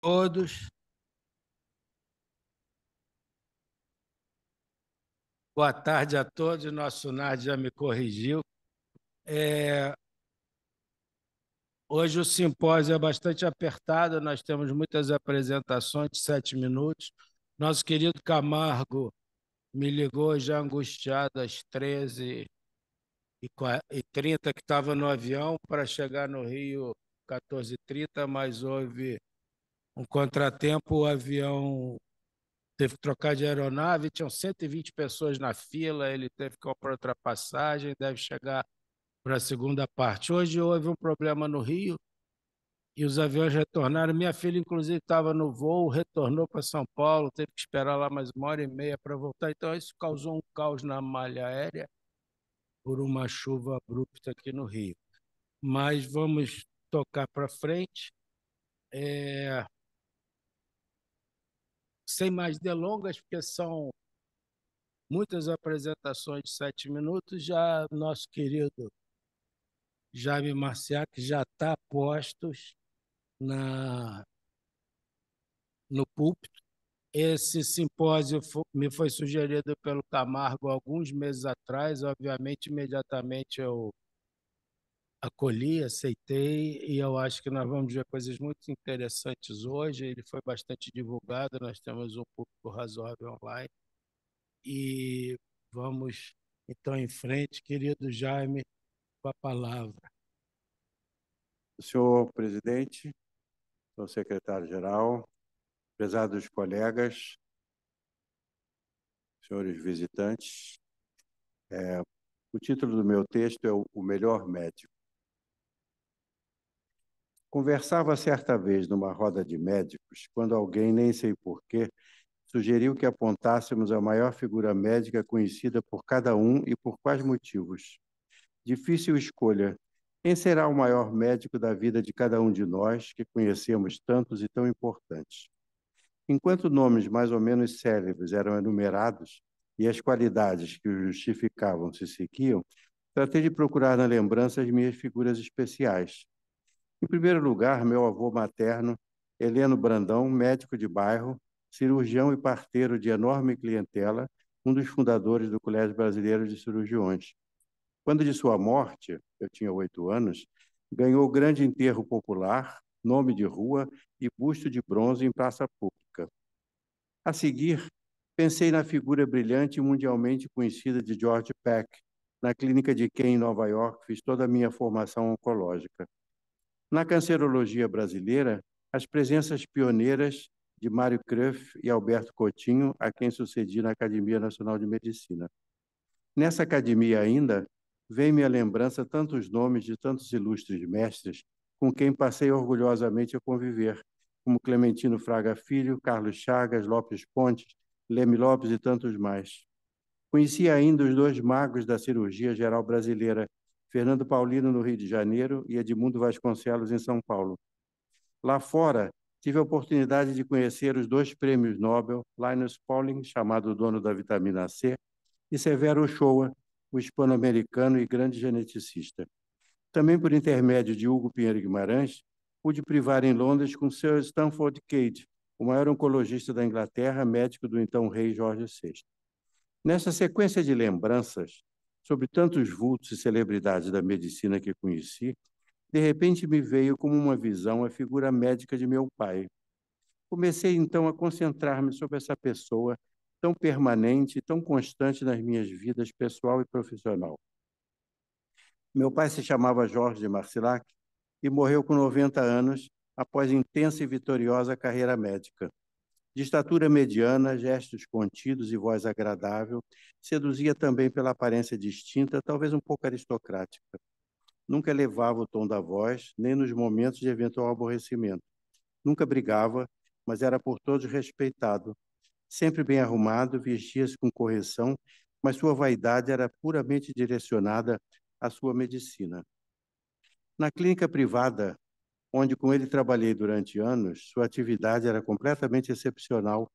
todos. Boa tarde a todos. Nosso Nard já me corrigiu. É... Hoje o simpósio é bastante apertado, nós temos muitas apresentações de sete minutos. Nosso querido Camargo me ligou já angustiado às 13h30, que estava no avião para chegar no Rio 14h30, mas houve um contratempo, o avião teve que trocar de aeronave, tinham 120 pessoas na fila, ele teve que comprar passagem, deve chegar para a segunda parte. Hoje houve um problema no Rio e os aviões retornaram. Minha filha, inclusive, estava no voo, retornou para São Paulo, teve que esperar lá mais uma hora e meia para voltar. Então, isso causou um caos na malha aérea por uma chuva abrupta aqui no Rio. Mas vamos tocar para frente. É... Sem mais delongas, porque são muitas apresentações de sete minutos, já nosso querido Jaime Marciac já está postos na, no púlpito. Esse simpósio me foi sugerido pelo Camargo alguns meses atrás, obviamente, imediatamente eu acolhi, aceitei, e eu acho que nós vamos ver coisas muito interessantes hoje. Ele foi bastante divulgado, nós temos um público razoável online. E vamos então em frente, querido Jaime, com a palavra. Senhor presidente, senhor secretário-geral, prezados colegas, senhores visitantes, é, o título do meu texto é O Melhor Médico. Conversava certa vez numa roda de médicos, quando alguém, nem sei porquê, sugeriu que apontássemos a maior figura médica conhecida por cada um e por quais motivos. Difícil escolha. Quem será o maior médico da vida de cada um de nós, que conhecemos tantos e tão importantes? Enquanto nomes mais ou menos célebres eram enumerados e as qualidades que os justificavam se seguiam, tratei de procurar na lembrança as minhas figuras especiais, em primeiro lugar, meu avô materno, Heleno Brandão, médico de bairro, cirurgião e parteiro de enorme clientela, um dos fundadores do Colégio Brasileiro de Cirurgiões. Quando de sua morte, eu tinha oito anos, ganhou grande enterro popular, nome de rua e busto de bronze em praça pública. A seguir, pensei na figura brilhante e mundialmente conhecida de George Peck, na clínica de quem em Nova York fiz toda a minha formação oncológica. Na cancerologia brasileira, as presenças pioneiras de Mário Cruff e Alberto Coutinho, a quem sucedi na Academia Nacional de Medicina. Nessa academia ainda, vem-me à lembrança tantos nomes de tantos ilustres mestres com quem passei orgulhosamente a conviver, como Clementino Fraga Filho, Carlos Chagas, Lopes Pontes, Leme Lopes e tantos mais. Conheci ainda os dois magos da cirurgia geral brasileira, Fernando Paulino, no Rio de Janeiro, e Edmundo Vasconcelos, em São Paulo. Lá fora, tive a oportunidade de conhecer os dois prêmios Nobel, Linus Pauling, chamado dono da vitamina C, e Severo Ochoa, o hispano-americano e grande geneticista. Também por intermédio de Hugo Pinheiro Guimarães, pude privar em Londres com Sir Stanford Cade, o maior oncologista da Inglaterra, médico do então rei Jorge VI. Nessa sequência de lembranças, sobre tantos vultos e celebridades da medicina que conheci, de repente me veio como uma visão a figura médica de meu pai. Comecei então a concentrar-me sobre essa pessoa tão permanente e tão constante nas minhas vidas pessoal e profissional. Meu pai se chamava Jorge de Marcilac e morreu com 90 anos após intensa e vitoriosa carreira médica. De estatura mediana, gestos contidos e voz agradável, seduzia também pela aparência distinta, talvez um pouco aristocrática. Nunca elevava o tom da voz, nem nos momentos de eventual aborrecimento. Nunca brigava, mas era por todos respeitado. Sempre bem arrumado, vestia-se com correção, mas sua vaidade era puramente direcionada à sua medicina. Na clínica privada, onde com ele trabalhei durante anos, sua atividade era completamente excepcional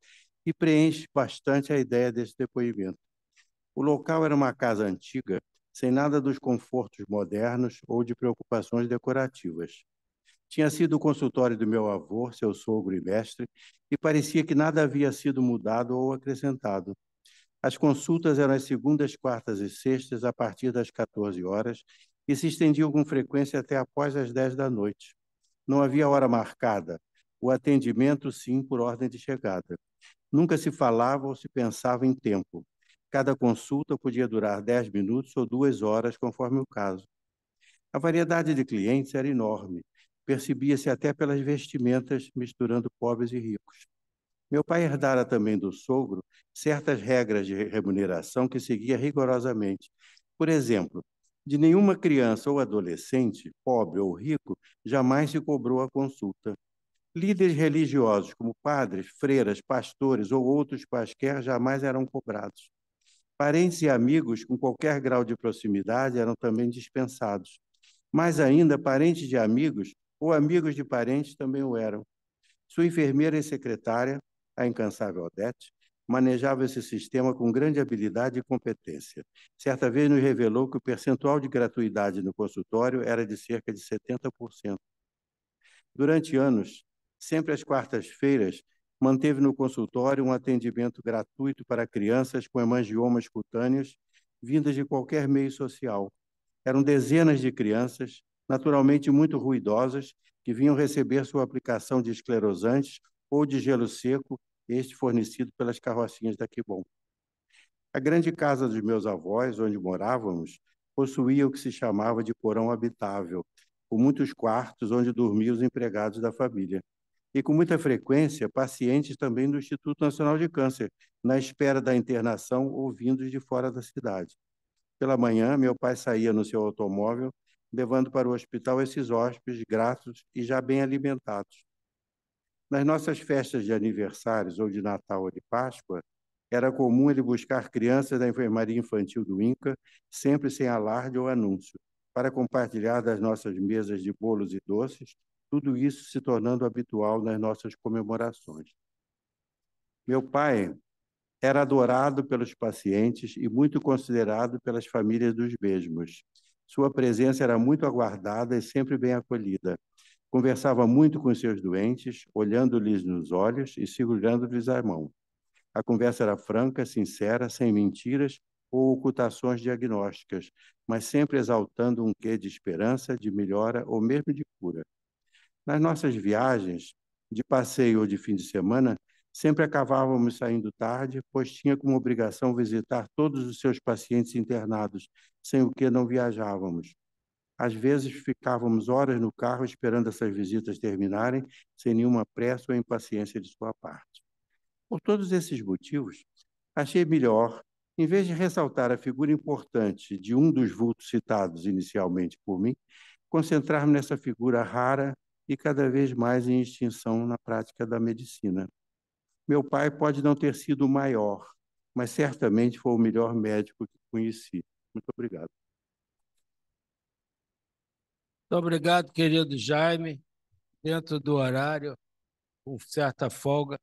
e preenche bastante a ideia desse depoimento. O local era uma casa antiga, sem nada dos confortos modernos ou de preocupações decorativas. Tinha sido o consultório do meu avô, seu sogro e mestre, e parecia que nada havia sido mudado ou acrescentado. As consultas eram as segundas, quartas e sextas, a partir das 14 horas, e se estendiam com frequência até após as 10 da noite. Não havia hora marcada. O atendimento, sim, por ordem de chegada. Nunca se falava ou se pensava em tempo. Cada consulta podia durar 10 minutos ou duas horas, conforme o caso. A variedade de clientes era enorme. Percebia-se até pelas vestimentas, misturando pobres e ricos. Meu pai herdara também do sogro certas regras de remuneração que seguia rigorosamente. Por exemplo, de nenhuma criança ou adolescente, pobre ou rico, jamais se cobrou a consulta. Líderes religiosos, como padres, freiras, pastores ou outros quaisquer, jamais eram cobrados. Parentes e amigos com qualquer grau de proximidade eram também dispensados. Mais ainda, parentes de amigos ou amigos de parentes também o eram. Sua enfermeira e secretária, a incansável Odete, manejava esse sistema com grande habilidade e competência. Certa vez nos revelou que o percentual de gratuidade no consultório era de cerca de 70%. Durante anos, sempre às quartas-feiras, manteve no consultório um atendimento gratuito para crianças com hemangiomas cutâneos vindas de qualquer meio social. Eram dezenas de crianças, naturalmente muito ruidosas, que vinham receber sua aplicação de esclerosantes ou de gelo seco este fornecido pelas carrocinhas da Quibom. A grande casa dos meus avós, onde morávamos, possuía o que se chamava de porão habitável, com muitos quartos onde dormiam os empregados da família. E com muita frequência, pacientes também do Instituto Nacional de Câncer, na espera da internação ou vindos de fora da cidade. Pela manhã, meu pai saía no seu automóvel, levando para o hospital esses hóspedes gratos e já bem alimentados, nas nossas festas de aniversários ou de Natal ou de Páscoa, era comum ele buscar crianças da enfermaria infantil do INCA, sempre sem alarde ou anúncio, para compartilhar das nossas mesas de bolos e doces, tudo isso se tornando habitual nas nossas comemorações. Meu pai era adorado pelos pacientes e muito considerado pelas famílias dos mesmos. Sua presença era muito aguardada e sempre bem acolhida, Conversava muito com seus doentes, olhando-lhes nos olhos e segurando-lhes a mão. A conversa era franca, sincera, sem mentiras ou ocultações diagnósticas, mas sempre exaltando um quê de esperança, de melhora ou mesmo de cura. Nas nossas viagens, de passeio ou de fim de semana, Sempre acabávamos saindo tarde, pois tinha como obrigação visitar todos os seus pacientes internados, sem o que não viajávamos. Às vezes ficávamos horas no carro esperando essas visitas terminarem, sem nenhuma pressa ou impaciência de sua parte. Por todos esses motivos, achei melhor, em vez de ressaltar a figura importante de um dos vultos citados inicialmente por mim, concentrar-me nessa figura rara e cada vez mais em extinção na prática da medicina. Meu pai pode não ter sido o maior, mas certamente foi o melhor médico que conheci. Muito obrigado. Muito obrigado, querido Jaime, dentro do horário, com certa folga.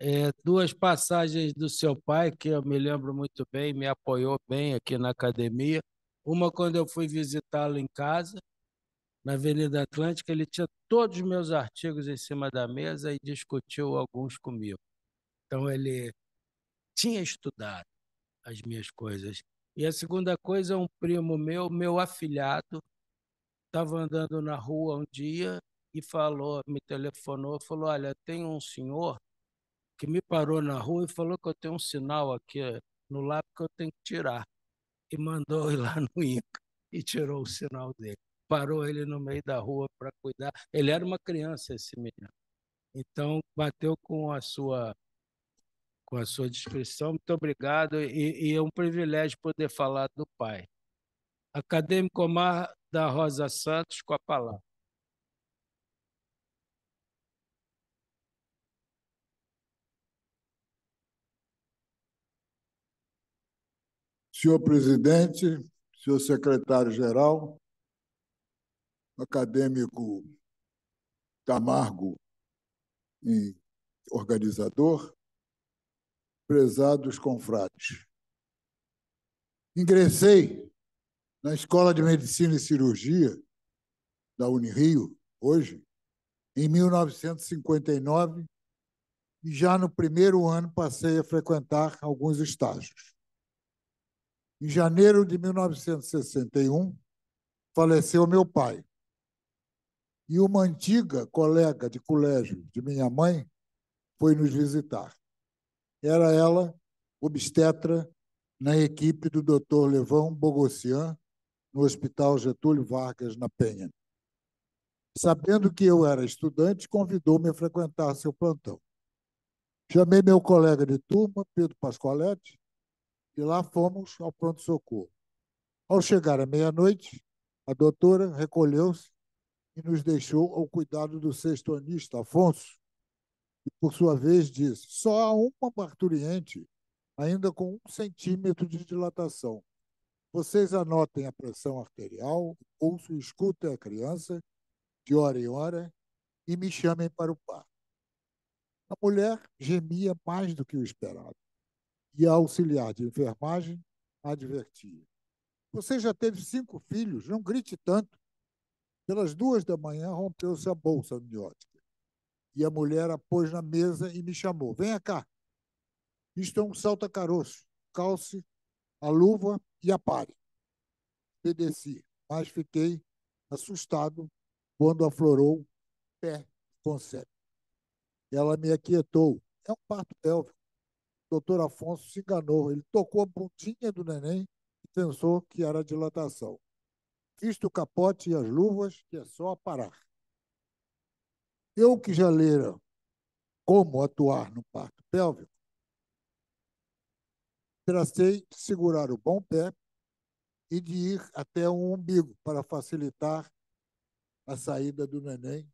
É, duas passagens do seu pai, que eu me lembro muito bem, me apoiou bem aqui na academia. Uma, quando eu fui visitá-lo em casa, na Avenida Atlântica, ele tinha todos os meus artigos em cima da mesa e discutiu alguns comigo. Então, ele tinha estudado as minhas coisas. E a segunda coisa é um primo meu, meu afilhado, estava andando na rua um dia e falou, me telefonou, falou, olha, tem um senhor que me parou na rua e falou que eu tenho um sinal aqui eh, no lápis que eu tenho que tirar. E mandou ir lá no INCA e tirou o sinal dele. Parou ele no meio da rua para cuidar. Ele era uma criança, esse menino. Então, bateu com a sua com a sua descrição. Muito obrigado e, e é um privilégio poder falar do pai. Acadêmico Omar da Rosa Santos com a palavra. Senhor presidente, senhor secretário-geral, acadêmico Camargo, organizador, prezados confrades. Ingressei na Escola de Medicina e Cirurgia da Unirio, hoje, em 1959, e já no primeiro ano passei a frequentar alguns estágios. Em janeiro de 1961, faleceu meu pai. E uma antiga colega de colégio de minha mãe foi nos visitar. Era ela obstetra na equipe do Dr. Levão Bogossian, no Hospital Getúlio Vargas, na Penha. Sabendo que eu era estudante, convidou-me a frequentar seu plantão. Chamei meu colega de turma, Pedro Pascoalete, e lá fomos ao pronto-socorro. Ao chegar à meia-noite, a doutora recolheu-se e nos deixou ao cuidado do sextonista Afonso, que, por sua vez, disse: só há uma parturiente, ainda com um centímetro de dilatação. Vocês anotem a pressão arterial, ouçam, pulso, escutem a criança de hora em hora e me chamem para o parto. A mulher gemia mais do que o esperado e a auxiliar de enfermagem advertia. Você já teve cinco filhos, não grite tanto. Pelas duas da manhã rompeu-se a bolsa amniótica e a mulher a pôs na mesa e me chamou. Venha cá. Isto é um salta-caroço. Calce a luva e a pare. Obedeci, mas fiquei assustado quando aflorou pé conceito. Ela me aquietou. É um parto pélvico. O doutor Afonso se enganou. Ele tocou a bundinha do neném e pensou que era dilatação. Visto o capote e as luvas, que é só parar. Eu que já lera como atuar no parto pélvico, Tracei de segurar o bom pé e de ir até o umbigo para facilitar a saída do neném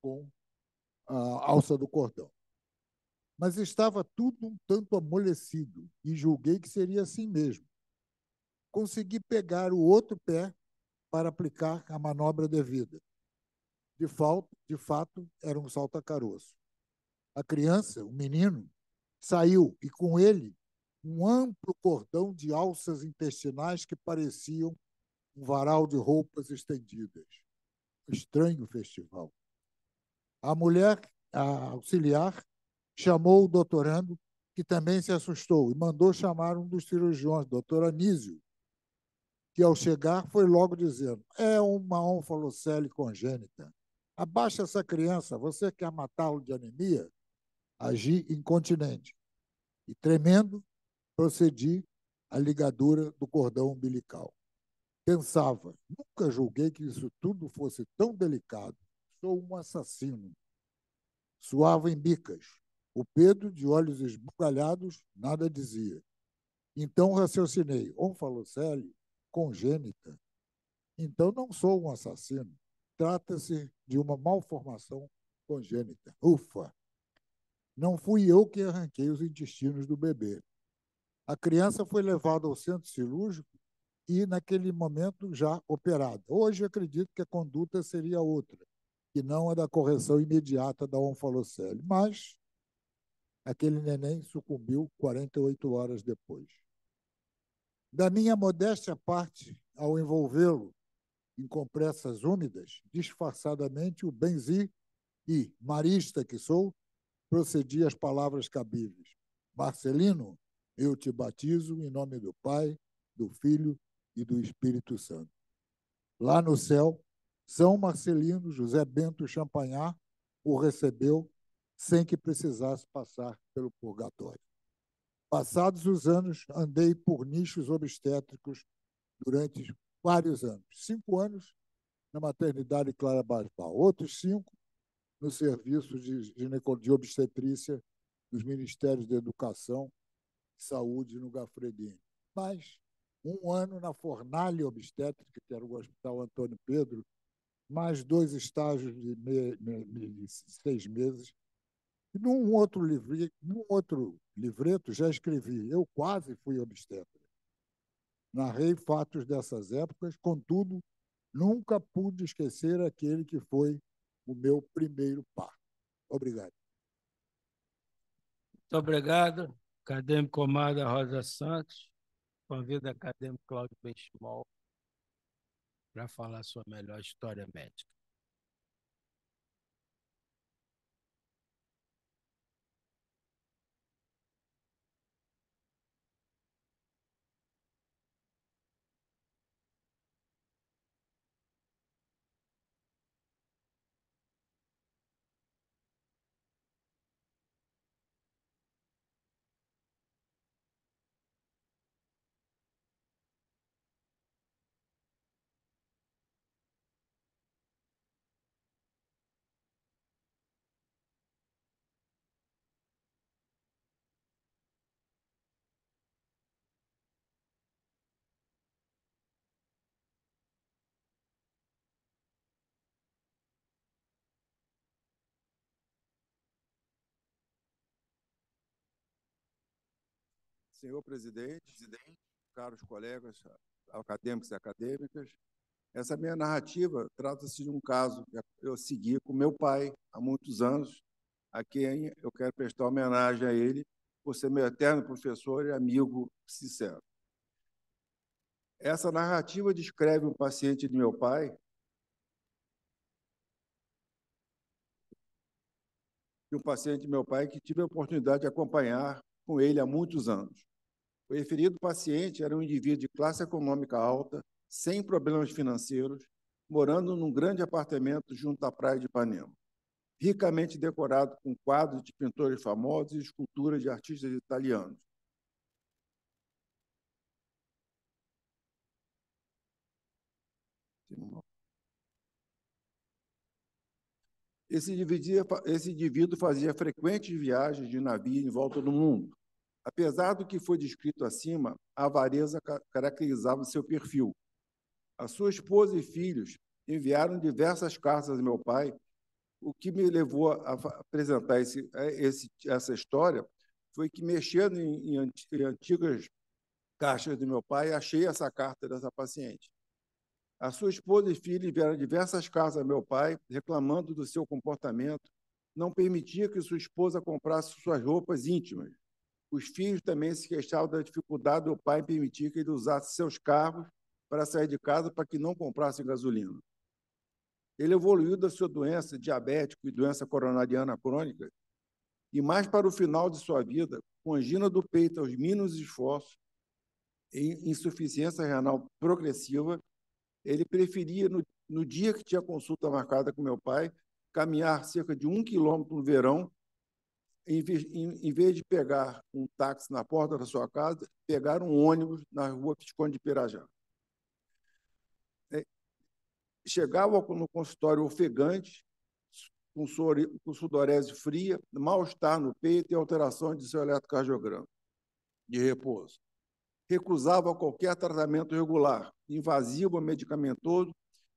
com a alça do cordão. Mas estava tudo um tanto amolecido e julguei que seria assim mesmo. Consegui pegar o outro pé para aplicar a manobra devida. De, falta, de fato, era um salta-caroço. A criança, o menino, saiu e com ele um amplo cordão de alças intestinais que pareciam um varal de roupas estendidas. Estranho festival. A mulher, a auxiliar, chamou o doutorando, que também se assustou, e mandou chamar um dos cirurgiões, doutor Anísio, que ao chegar foi logo dizendo: é uma onfalocele congênita. Abaixa essa criança, você quer matá-lo de anemia? Agi incontinente. E tremendo, procedi à ligadura do cordão umbilical. Pensava, nunca julguei que isso tudo fosse tão delicado. Sou um assassino. Suava em bicas. O Pedro, de olhos esbugalhados, nada dizia. Então raciocinei, onfalocele, congênita. Então não sou um assassino. Trata-se de uma malformação congênita. Ufa! Não fui eu que arranquei os intestinos do bebê. A criança foi levada ao centro cirúrgico e, naquele momento, já operada. Hoje, acredito que a conduta seria outra, que não a da correção imediata da onfalocele, mas aquele neném sucumbiu 48 horas depois. Da minha modéstia parte, ao envolvê-lo em compressas úmidas, disfarçadamente o benzi e, marista que sou, procedi às palavras cabíveis. Marcelino, eu te batizo em nome do Pai, do Filho e do Espírito Santo. Lá no céu, São Marcelino José Bento Champagnat o recebeu sem que precisasse passar pelo purgatório. Passados os anos, andei por nichos obstétricos durante vários anos. Cinco anos na maternidade Clara Basbal, outros cinco no serviço de, de obstetrícia dos Ministérios de Educação saúde no Gafredini. Mas um ano na fornalha obstétrica, que era o Hospital Antônio Pedro, mais dois estágios de, me, me, me, seis meses. E num outro, livre, num outro livreto já escrevi, eu quase fui obstetra. Narrei fatos dessas épocas, contudo, nunca pude esquecer aquele que foi o meu primeiro par. Obrigado. Muito obrigado acadêmico Comada Rosa Santos, convido o acadêmico Cláudio Benchimol para falar sua melhor história médica. senhor presidente, presidente, caros colegas acadêmicos e acadêmicas, essa minha narrativa trata-se de um caso que eu segui com meu pai há muitos anos, a quem eu quero prestar homenagem a ele por ser meu eterno professor e amigo sincero. Essa narrativa descreve um paciente de meu pai um paciente de meu pai que tive a oportunidade de acompanhar com ele há muitos anos. O referido paciente era um indivíduo de classe econômica alta, sem problemas financeiros, morando num grande apartamento junto à praia de Ipanema, ricamente decorado com quadros de pintores famosos e esculturas de artistas italianos. Esse indivíduo, esse indivíduo fazia frequentes viagens de navio em volta do mundo, Apesar do que foi descrito acima, a avareza caracterizava seu perfil. A sua esposa e filhos enviaram diversas cartas a meu pai, o que me levou a apresentar esse, esse, essa história foi que, mexendo em, em antigas caixas do meu pai, achei essa carta dessa paciente. A sua esposa e filha enviaram diversas cartas a meu pai, reclamando do seu comportamento, não permitia que sua esposa comprasse suas roupas íntimas. Os filhos também se queixavam da dificuldade do pai em permitir que ele usasse seus carros para sair de casa para que não comprasse gasolina. Ele evoluiu da sua doença diabética e doença coronariana crônica, e mais para o final de sua vida, com angina do peito aos mínimos esforços, insuficiência renal progressiva, ele preferia, no, no dia que tinha consulta marcada com meu pai, caminhar cerca de um quilômetro no verão em vez, de pegar um táxi na porta da sua casa, pegar um ônibus na rua Visconde de Pirajá. É, chegava no consultório ofegante, com, com sudorese fria, mal-estar no peito e alteração de seu eletrocardiograma de repouso. Recusava qualquer tratamento regular, invasivo ou medicamentoso,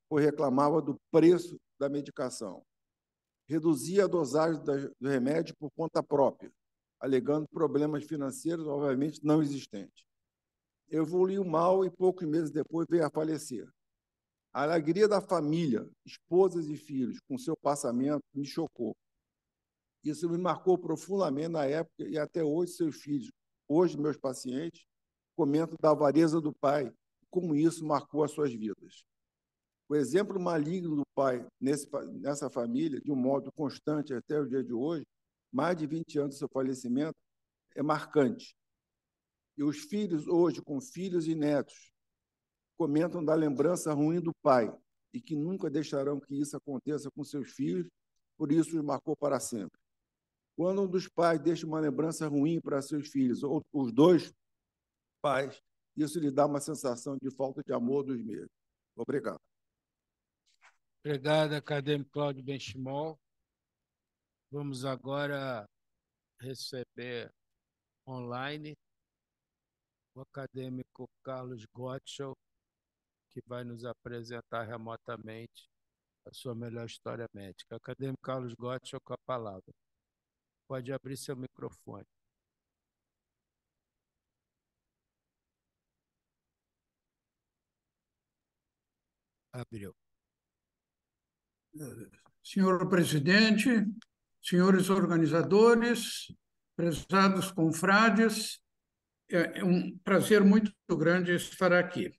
ou reclamava do preço da medicação reduzia a dosagem do remédio por conta própria, alegando problemas financeiros, obviamente, não existentes. Evoluiu mal e poucos meses depois veio a falecer. A alegria da família, esposas e filhos, com seu passamento, me chocou. Isso me marcou profundamente na época e até hoje seus filhos, hoje meus pacientes, comentam da avareza do pai, como isso marcou as suas vidas. O exemplo maligno do pai nesse, nessa família, de um modo constante até o dia de hoje, mais de 20 anos do seu falecimento, é marcante. E os filhos, hoje, com filhos e netos, comentam da lembrança ruim do pai e que nunca deixarão que isso aconteça com seus filhos, por isso os marcou para sempre. Quando um dos pais deixa uma lembrança ruim para seus filhos, ou os dois pais, isso lhe dá uma sensação de falta de amor dos mesmos. Obrigado. Obrigado, acadêmico Cláudio Benchimol. Vamos agora receber online o acadêmico Carlos Gottschall, que vai nos apresentar remotamente a sua melhor história médica. Acadêmico Carlos Gottschall, com a palavra. Pode abrir seu microfone. Abriu senhor presidente, senhores organizadores, prezados confrades, é, é um prazer muito grande estar aqui.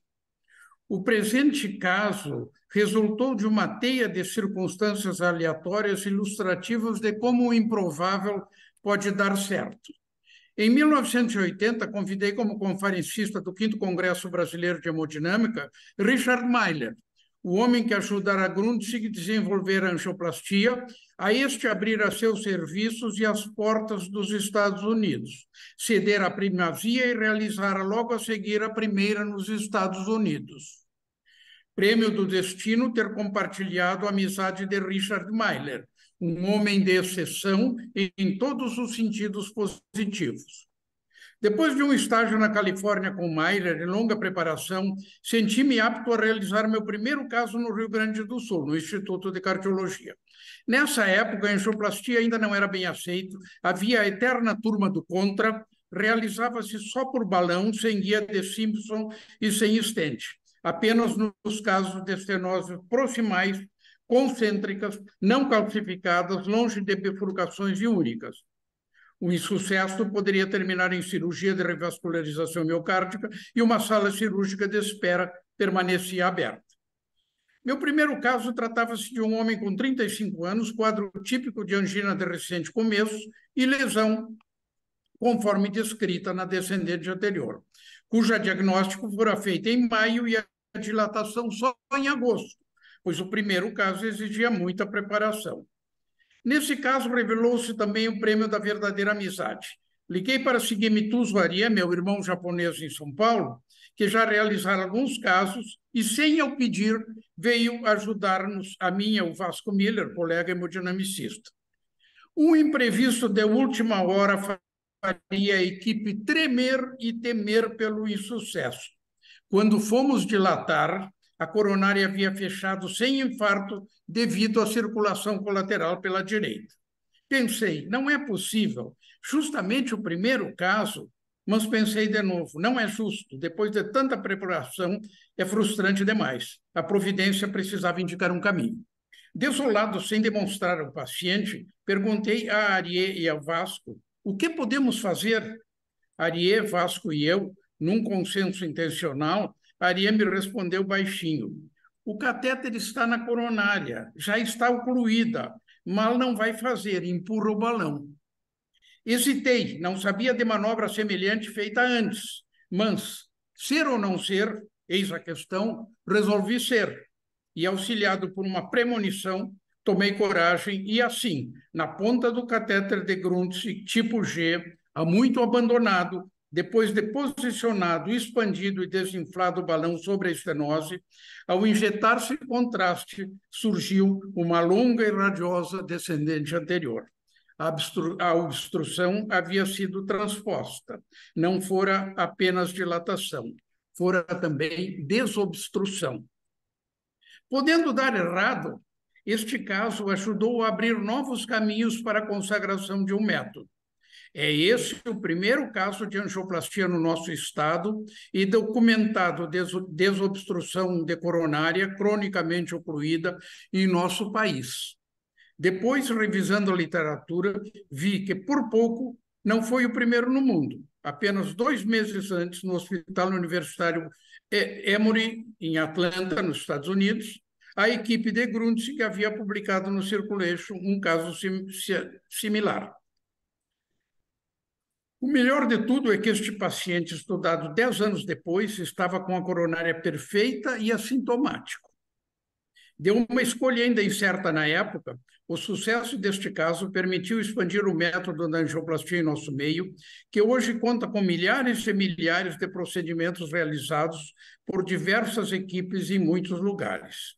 O presente caso resultou de uma teia de circunstâncias aleatórias ilustrativas de como o improvável pode dar certo. Em 1980, convidei como conferencista do 5 Congresso Brasileiro de Hemodinâmica Richard Meiler, o homem que ajudara Grundig a desenvolver a angioplastia, a este abrir a seus serviços e as portas dos Estados Unidos, ceder a primazia e realizar logo a seguir a primeira nos Estados Unidos. Prêmio do destino ter compartilhado a amizade de Richard Miller, um homem de exceção em todos os sentidos positivos. Depois de um estágio na Califórnia com Maier, e longa preparação, senti-me apto a realizar meu primeiro caso no Rio Grande do Sul, no Instituto de Cardiologia. Nessa época, a angioplastia ainda não era bem aceita, havia a eterna turma do contra, realizava-se só por balão, sem guia de Simpson e sem estente, apenas nos casos de estenoses proximais, concêntricas, não calcificadas, longe de bifurcações únicas. O insucesso poderia terminar em cirurgia de revascularização miocárdica e uma sala cirúrgica de espera permanecia aberta. Meu primeiro caso tratava-se de um homem com 35 anos, quadro típico de angina de recente começo e lesão conforme descrita na descendente anterior, cuja diagnóstico fora feita em maio e a dilatação só em agosto, pois o primeiro caso exigia muita preparação. Nesse caso, revelou-se também o prêmio da verdadeira amizade. Liguei para Sigemi Tsuvaria, meu irmão japonês em São Paulo, que já realizara alguns casos e, sem eu pedir, veio ajudar-nos, a e o Vasco Miller, colega hemodinamicista. Um imprevisto de última hora faria a equipe tremer e temer pelo insucesso. Quando fomos dilatar, a coronária havia fechado sem infarto devido à circulação colateral pela direita. Pensei, não é possível. Justamente o primeiro caso, mas pensei de novo, não é justo. Depois de tanta preparação, é frustrante demais. A providência precisava indicar um caminho. Desolado sem demonstrar ao paciente, perguntei a Arié e ao Vasco o que podemos fazer. Arié, Vasco e eu, num consenso intencional, Maria me respondeu baixinho: O catéter está na coronária, já está ocluída, mal não vai fazer, empurra o balão. Hesitei, não sabia de manobra semelhante feita antes, mas, ser ou não ser, eis a questão, resolvi ser. E, auxiliado por uma premonição, tomei coragem e, assim, na ponta do catéter de Grundtz, tipo G, há muito abandonado, depois de posicionado, expandido e desinflado o balão sobre a estenose, ao injetar-se contraste, surgiu uma longa e radiosa descendente anterior. A, obstrução havia sido transposta, não fora apenas dilatação, fora também desobstrução. Podendo dar errado, este caso ajudou a abrir novos caminhos para a consagração de um método é esse o primeiro caso de angioplastia no nosso estado e documentado des desobstrução de coronária cronicamente ocluída em nosso país. Depois, revisando a literatura, vi que por pouco não foi o primeiro no mundo. Apenas dois meses antes, no Hospital Universitário Emory, em Atlanta, nos Estados Unidos, a equipe de Grundig havia publicado no Circulation um caso sim similar. O melhor de tudo é que este paciente, estudado 10 anos depois, estava com a coronária perfeita e assintomático. Deu uma escolha ainda incerta na época, o sucesso deste caso permitiu expandir o método da angioplastia em nosso meio, que hoje conta com milhares e milhares de procedimentos realizados por diversas equipes em muitos lugares.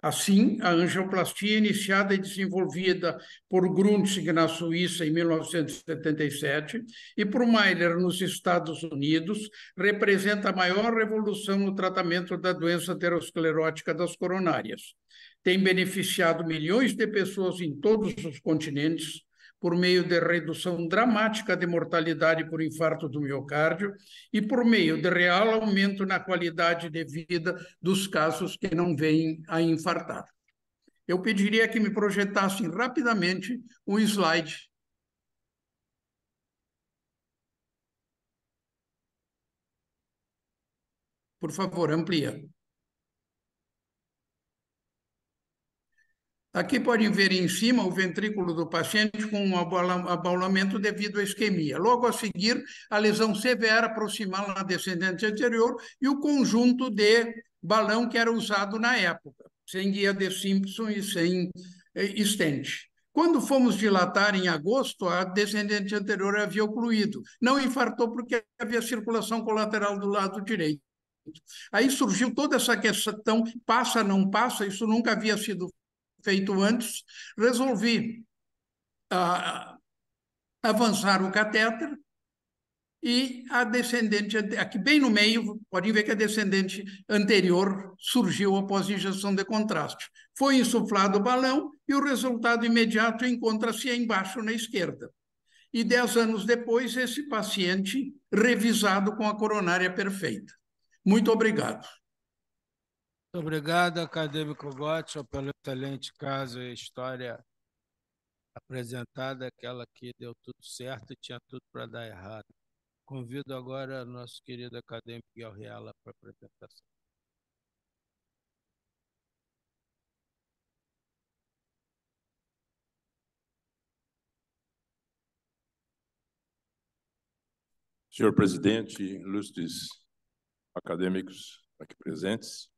Assim, a angioplastia iniciada e desenvolvida por Grundig na Suíça em 1977 e por Mailer nos Estados Unidos representa a maior revolução no tratamento da doença aterosclerótica das coronárias. Tem beneficiado milhões de pessoas em todos os continentes por meio de redução dramática de mortalidade por infarto do miocárdio e por meio de real aumento na qualidade de vida dos casos que não vêm a infartar. Eu pediria que me projetassem rapidamente um slide. Por favor, amplia. Aqui podem ver em cima o ventrículo do paciente com um abaulamento devido à isquemia. Logo a seguir, a lesão severa proximal na descendente anterior e o conjunto de balão que era usado na época, sem guia de Simpson e sem eh, estente. Quando fomos dilatar em agosto, a descendente anterior havia ocluído. Não infartou porque havia circulação colateral do lado direito. Aí surgiu toda essa questão, passa, não passa, isso nunca havia sido feito antes, resolvi ah, avançar o catéter e a descendente, aqui bem no meio, podem ver que a descendente anterior surgiu após injeção de contraste. Foi insuflado o balão e o resultado imediato encontra-se embaixo na esquerda. E dez anos depois, esse paciente revisado com a coronária perfeita. Muito obrigado. Muito obrigado, acadêmico Gottschall, pelo excelente caso e história apresentada, aquela que deu tudo certo e tinha tudo para dar errado. Convido agora o nosso querido acadêmico Guilherme para a apresentação. Senhor presidente, ilustres acadêmicos aqui presentes,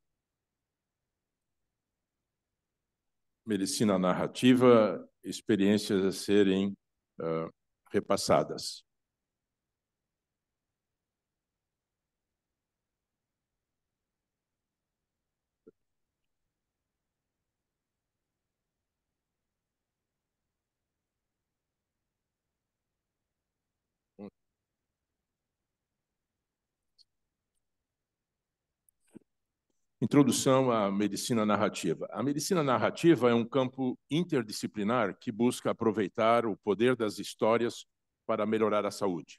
medicina narrativa, experiências a serem uh, repassadas. Introdução à medicina narrativa. A medicina narrativa é um campo interdisciplinar que busca aproveitar o poder das histórias para melhorar a saúde.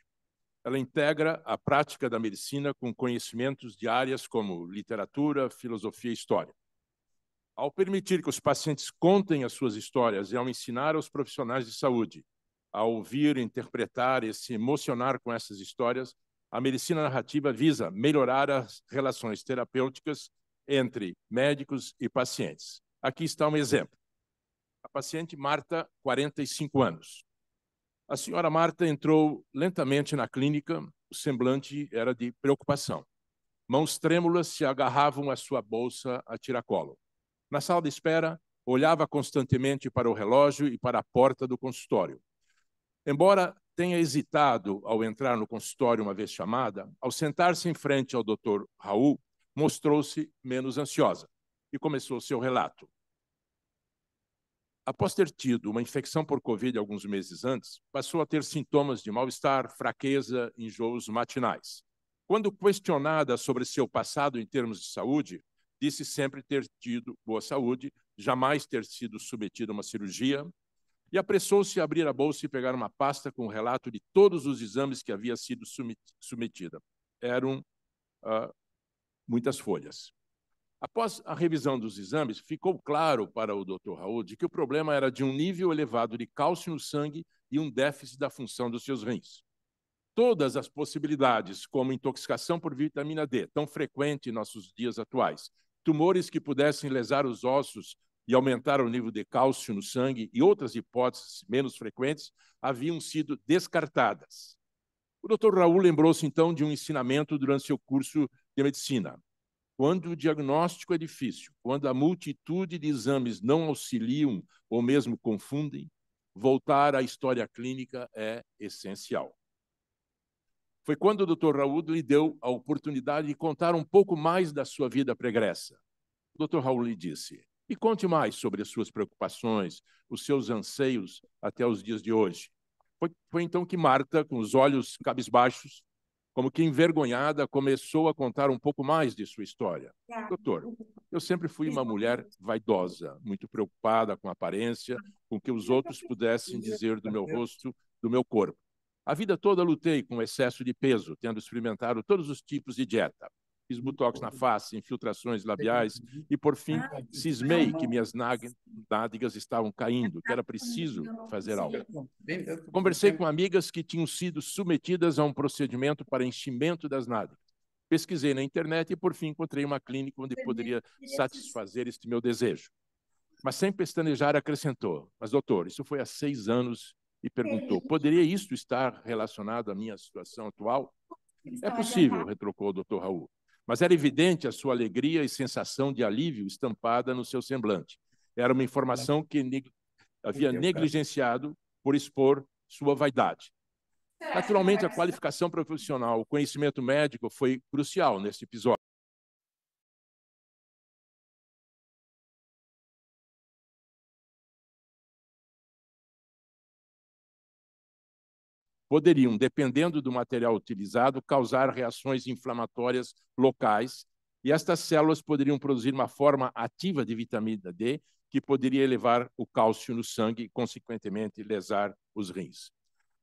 Ela integra a prática da medicina com conhecimentos de áreas como literatura, filosofia e história. Ao permitir que os pacientes contem as suas histórias e ao ensinar aos profissionais de saúde a ouvir, interpretar e se emocionar com essas histórias, a medicina narrativa visa melhorar as relações terapêuticas entre médicos e pacientes. Aqui está um exemplo. A paciente Marta, 45 anos. A senhora Marta entrou lentamente na clínica, o semblante era de preocupação. Mãos trêmulas se agarravam à sua bolsa a tiracolo. Na sala de espera, olhava constantemente para o relógio e para a porta do consultório. Embora tenha hesitado ao entrar no consultório uma vez chamada, ao sentar-se em frente ao Dr. Raul, mostrou-se menos ansiosa e começou seu relato. Após ter tido uma infecção por Covid alguns meses antes, passou a ter sintomas de mal-estar, fraqueza, enjoos matinais. Quando questionada sobre seu passado em termos de saúde, disse sempre ter tido boa saúde, jamais ter sido submetida a uma cirurgia, e apressou-se a abrir a bolsa e pegar uma pasta com o relato de todos os exames que havia sido submetida. Eram uh, ah, muitas folhas. Após a revisão dos exames, ficou claro para o Dr. Raul de que o problema era de um nível elevado de cálcio no sangue e um déficit da função dos seus rins. Todas as possibilidades, como intoxicação por vitamina D, tão frequente em nossos dias atuais, tumores que pudessem lesar os ossos e aumentar o nível de cálcio no sangue e outras hipóteses menos frequentes, haviam sido descartadas. O Dr. Raul lembrou-se então de um ensinamento durante seu curso de medicina. Quando o diagnóstico é difícil, quando a multitude de exames não auxiliam ou mesmo confundem, voltar à história clínica é essencial. Foi quando o Dr. Raul lhe deu a oportunidade de contar um pouco mais da sua vida pregressa. O Dr. Raul lhe disse: "E conte mais sobre as suas preocupações, os seus anseios até os dias de hoje". Foi, foi então que Marta, com os olhos cabisbaixos, como que envergonhada, começou a contar um pouco mais de sua história. Ah, Doutor, uhum. eu sempre fui uma mulher vaidosa, muito preocupada com a aparência, com o que os outros pudessem dizer do meu rosto, do meu corpo. A vida toda lutei com excesso de peso, tendo experimentado todos os tipos de dieta fiz botox na face, infiltrações labiais e, por fim, ah, cismei que minhas nádegas estavam caindo, que era preciso fazer algo. Conversei com amigas que tinham sido submetidas a um procedimento para enchimento das nádegas. Pesquisei na internet e, por fim, encontrei uma clínica onde poderia satisfazer este meu desejo. Mas, sem pestanejar, acrescentou: Mas, doutor, isso foi há seis anos e perguntou: poderia isso estar relacionado à minha situação atual? É possível, retrucou o Dr. Raul. Mas era evidente a sua alegria e sensação de alívio estampada no seu semblante. Era uma informação que neg havia negligenciado por expor sua vaidade. Naturalmente, a qualificação profissional, o conhecimento médico foi crucial nesse episódio. poderiam, dependendo do material utilizado, causar reações inflamatórias locais, e estas células poderiam produzir uma forma ativa de vitamina D, que poderia elevar o cálcio no sangue e, consequentemente, lesar os rins.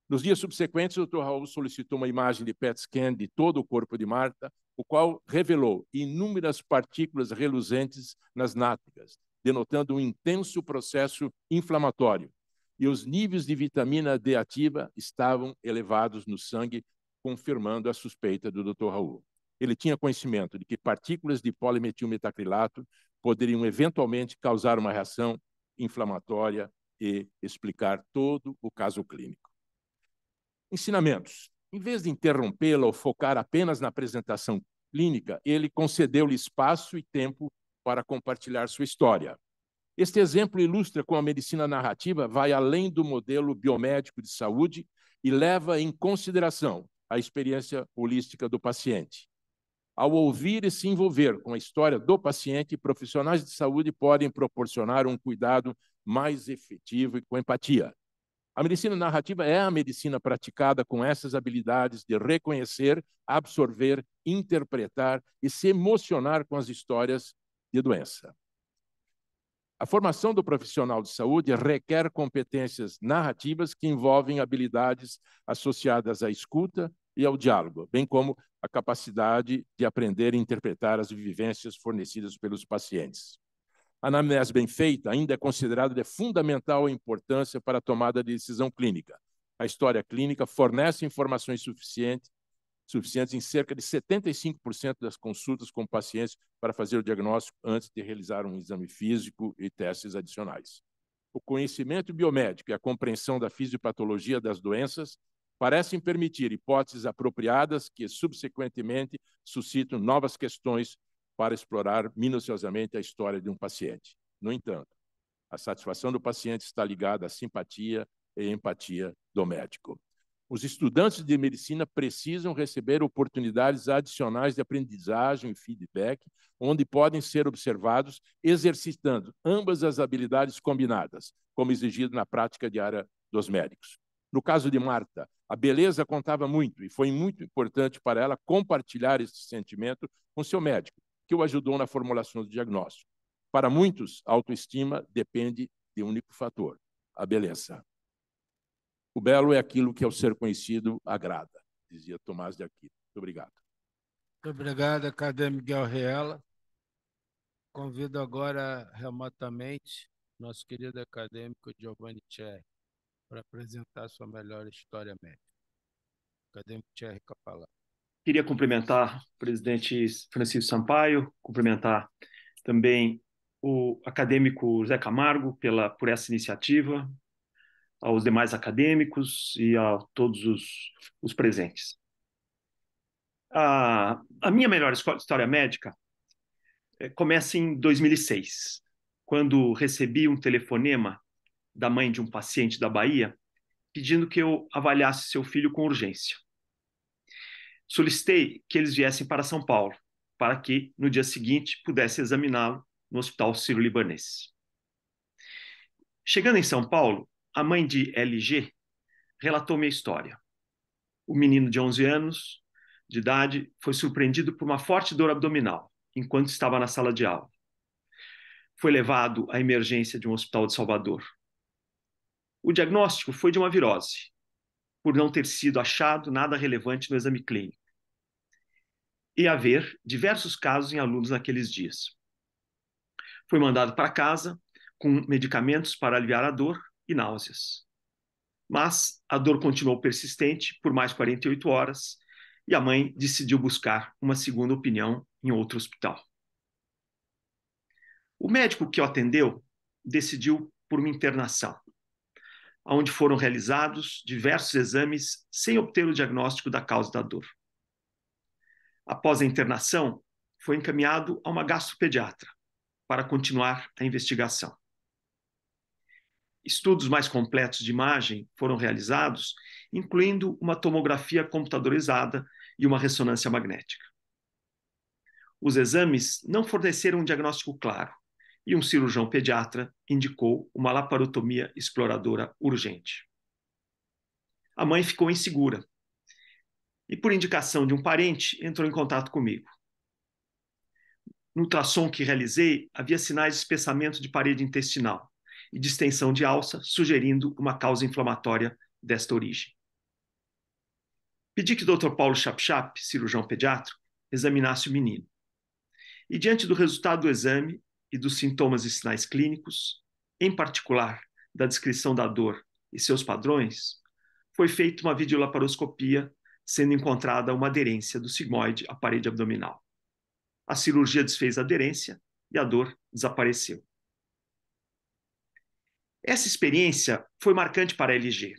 Nos dias subsequentes, o Dr. Raul solicitou uma imagem de PET scan de todo o corpo de Marta, o qual revelou inúmeras partículas reluzentes nas nádegas, denotando um intenso processo inflamatório, e os níveis de vitamina D ativa estavam elevados no sangue, confirmando a suspeita do Dr. Raul. Ele tinha conhecimento de que partículas de polimetilmetacrilato poderiam eventualmente causar uma reação inflamatória e explicar todo o caso clínico. Ensinamentos. Em vez de interrompê-la ou focar apenas na apresentação clínica, ele concedeu-lhe espaço e tempo para compartilhar sua história. Este exemplo ilustra como a medicina narrativa vai além do modelo biomédico de saúde e leva em consideração a experiência holística do paciente. Ao ouvir e se envolver com a história do paciente, profissionais de saúde podem proporcionar um cuidado mais efetivo e com empatia. A medicina narrativa é a medicina praticada com essas habilidades de reconhecer, absorver, interpretar e se emocionar com as histórias de doença. A formação do profissional de saúde requer competências narrativas que envolvem habilidades associadas à escuta e ao diálogo, bem como a capacidade de aprender e interpretar as vivências fornecidas pelos pacientes. A anamnese bem feita ainda é considerada de fundamental importância para a tomada de decisão clínica. A história clínica fornece informações suficientes suficientes em cerca de 75% das consultas com pacientes para fazer o diagnóstico antes de realizar um exame físico e testes adicionais. O conhecimento biomédico e a compreensão da fisiopatologia das doenças parecem permitir hipóteses apropriadas que, subsequentemente, suscitam novas questões para explorar minuciosamente a história de um paciente. No entanto, a satisfação do paciente está ligada à simpatia e empatia do médico. Os estudantes de medicina precisam receber oportunidades adicionais de aprendizagem e feedback, onde podem ser observados exercitando ambas as habilidades combinadas, como exigido na prática diária dos médicos. No caso de Marta, a beleza contava muito e foi muito importante para ela compartilhar esse sentimento com seu médico, que o ajudou na formulação do diagnóstico. Para muitos, a autoestima depende de um único fator, a beleza. O belo é aquilo que, ao ser conhecido, agrada, dizia Tomás de Aquino. Muito obrigado. Muito obrigado, Acadêmico Miguel Convido agora remotamente nosso querido acadêmico Giovanni Cherry para apresentar sua melhor história médica. Acadêmico Cherry, com a palavra. Queria cumprimentar o presidente Francisco Sampaio, cumprimentar também o acadêmico Zé Camargo pela, por essa iniciativa, aos demais acadêmicos e a todos os, os presentes. A, a minha melhor história médica eh, começa em 2006, quando recebi um telefonema da mãe de um paciente da Bahia pedindo que eu avaliasse seu filho com urgência. Solicitei que eles viessem para São Paulo, para que no dia seguinte pudesse examiná-lo no Hospital ciro libanês Chegando em São Paulo, a mãe de LG, relatou minha história. O menino de 11 anos de idade foi surpreendido por uma forte dor abdominal enquanto estava na sala de aula. Foi levado à emergência de um hospital de Salvador. O diagnóstico foi de uma virose, por não ter sido achado nada relevante no exame clínico. E haver diversos casos em alunos naqueles dias. Foi mandado para casa com medicamentos para aliviar a dor e náuseas. Mas a dor continuou persistente por mais 48 horas e a mãe decidiu buscar uma segunda opinião em outro hospital. O médico que o atendeu decidiu por uma internação, onde foram realizados diversos exames sem obter o diagnóstico da causa da dor. Após a internação, foi encaminhado a uma gastropediatra para continuar a investigação. Estudos mais completos de imagem foram realizados, incluindo uma tomografia computadorizada e uma ressonância magnética. Os exames não forneceram um diagnóstico claro, e um cirurgião pediatra indicou uma laparotomia exploradora urgente. A mãe ficou insegura e, por indicação de um parente, entrou em contato comigo. No ultrassom que realizei, havia sinais de espessamento de parede intestinal e distensão de alça, sugerindo uma causa inflamatória desta origem. Pedi que o Dr. Paulo Chapchap, cirurgião pediatra, examinasse o menino. E diante do resultado do exame e dos sintomas e sinais clínicos, em particular da descrição da dor e seus padrões, foi feita uma videolaparoscopia, sendo encontrada uma aderência do sigmoide à parede abdominal. A cirurgia desfez a aderência e a dor desapareceu. Essa experiência foi marcante para a LG.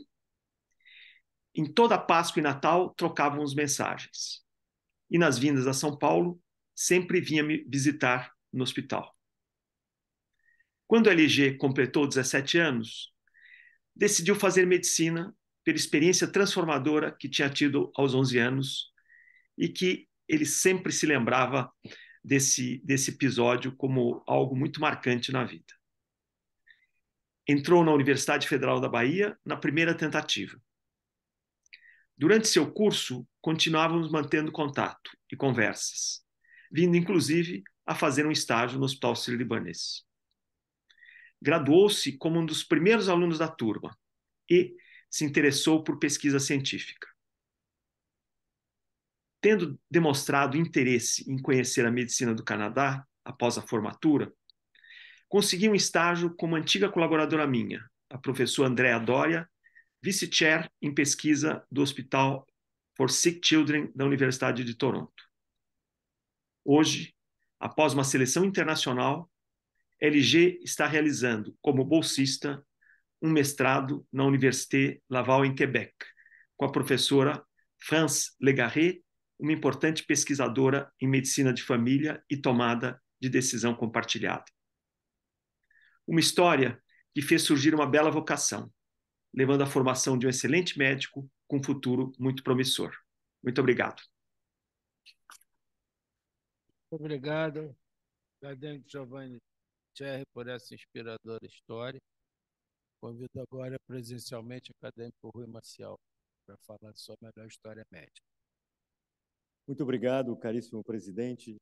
Em toda Páscoa e Natal trocávamos mensagens. E nas vindas a São Paulo, sempre vinha me visitar no hospital. Quando a LG completou 17 anos, decidiu fazer medicina pela experiência transformadora que tinha tido aos 11 anos e que ele sempre se lembrava desse, desse episódio como algo muito marcante na vida entrou na Universidade Federal da Bahia na primeira tentativa. Durante seu curso, continuávamos mantendo contato e conversas, vindo inclusive a fazer um estágio no Hospital Sírio-Libanês. Graduou-se como um dos primeiros alunos da turma e se interessou por pesquisa científica. Tendo demonstrado interesse em conhecer a medicina do Canadá após a formatura, consegui um estágio com uma antiga colaboradora minha, a professora Andréa Doria, vice-chair em pesquisa do Hospital for Sick Children da Universidade de Toronto. Hoje, após uma seleção internacional, LG está realizando, como bolsista, um mestrado na Université Laval, em Quebec, com a professora France Legarret, uma importante pesquisadora em medicina de família e tomada de decisão compartilhada. Uma história que fez surgir uma bela vocação, levando à formação de um excelente médico com um futuro muito promissor. Muito obrigado. Muito obrigado, Cadente Giovanni Thierry, por essa inspiradora história. Convido agora presencialmente o acadêmico Rui Marcial para falar de sua melhor história médica. Muito obrigado, caríssimo presidente.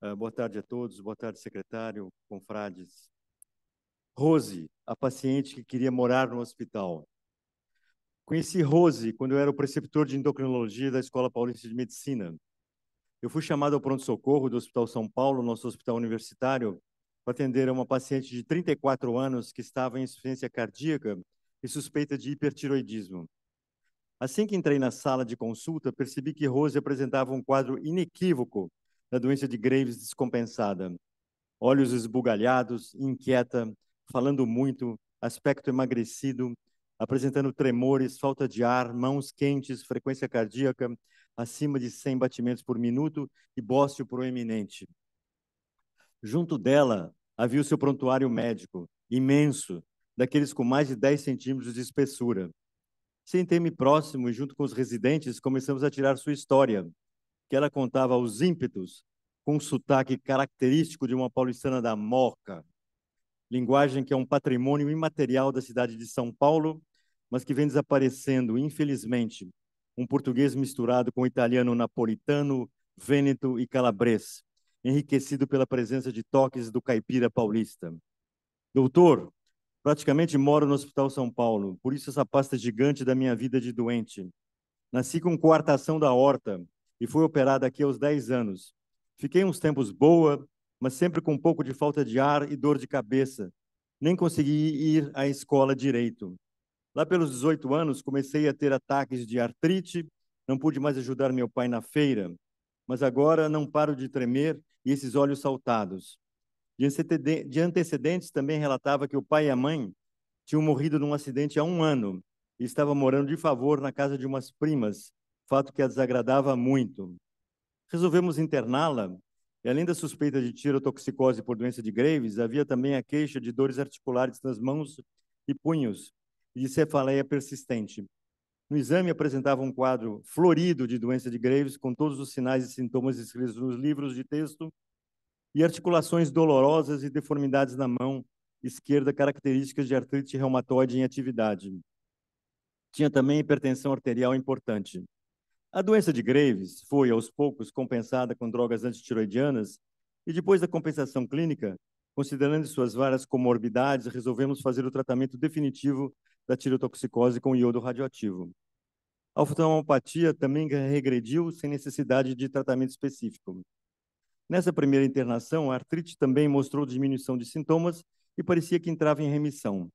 Uh, boa tarde a todos, boa tarde, secretário, confrades Rose, a paciente que queria morar no hospital. Conheci Rose quando eu era o preceptor de endocrinologia da Escola Paulista de Medicina. Eu fui chamado ao pronto-socorro do Hospital São Paulo, nosso hospital universitário, para atender a uma paciente de 34 anos que estava em insuficiência cardíaca e suspeita de hipertiroidismo. Assim que entrei na sala de consulta, percebi que Rose apresentava um quadro inequívoco da doença de Graves descompensada. Olhos esbugalhados, inquieta, falando muito, aspecto emagrecido, apresentando tremores, falta de ar, mãos quentes, frequência cardíaca acima de 100 batimentos por minuto e bócio proeminente. Junto dela havia o seu prontuário médico, imenso, daqueles com mais de 10 centímetros de espessura. Sem me próximo e junto com os residentes, começamos a tirar sua história, que ela contava aos ímpetos, com um sotaque característico de uma paulistana da Moca linguagem que é um patrimônio imaterial da cidade de São Paulo, mas que vem desaparecendo, infelizmente. Um português misturado com italiano napolitano, vêneto e calabres, enriquecido pela presença de toques do caipira paulista. Doutor, praticamente moro no Hospital São Paulo, por isso essa pasta gigante da minha vida de doente. Nasci com coartação da horta e fui operada aqui aos 10 anos. Fiquei uns tempos boa, mas sempre com um pouco de falta de ar e dor de cabeça. Nem consegui ir à escola direito. Lá pelos 18 anos, comecei a ter ataques de artrite, não pude mais ajudar meu pai na feira, mas agora não paro de tremer e esses olhos saltados. De antecedentes, também relatava que o pai e a mãe tinham morrido num acidente há um ano e estava morando de favor na casa de umas primas, fato que a desagradava muito. Resolvemos interná-la e além da suspeita de tirotoxicose por doença de Graves, havia também a queixa de dores articulares nas mãos e punhos e de cefaleia persistente. No exame apresentava um quadro florido de doença de Graves, com todos os sinais e sintomas escritos nos livros de texto e articulações dolorosas e deformidades na mão esquerda, características de artrite reumatoide em atividade. Tinha também hipertensão arterial importante. A doença de Graves foi, aos poucos, compensada com drogas antitiroidianas e, depois da compensação clínica, considerando suas várias comorbidades, resolvemos fazer o tratamento definitivo da tirotoxicose com iodo radioativo. A oftalmopatia também regrediu sem necessidade de tratamento específico. Nessa primeira internação, a artrite também mostrou diminuição de sintomas e parecia que entrava em remissão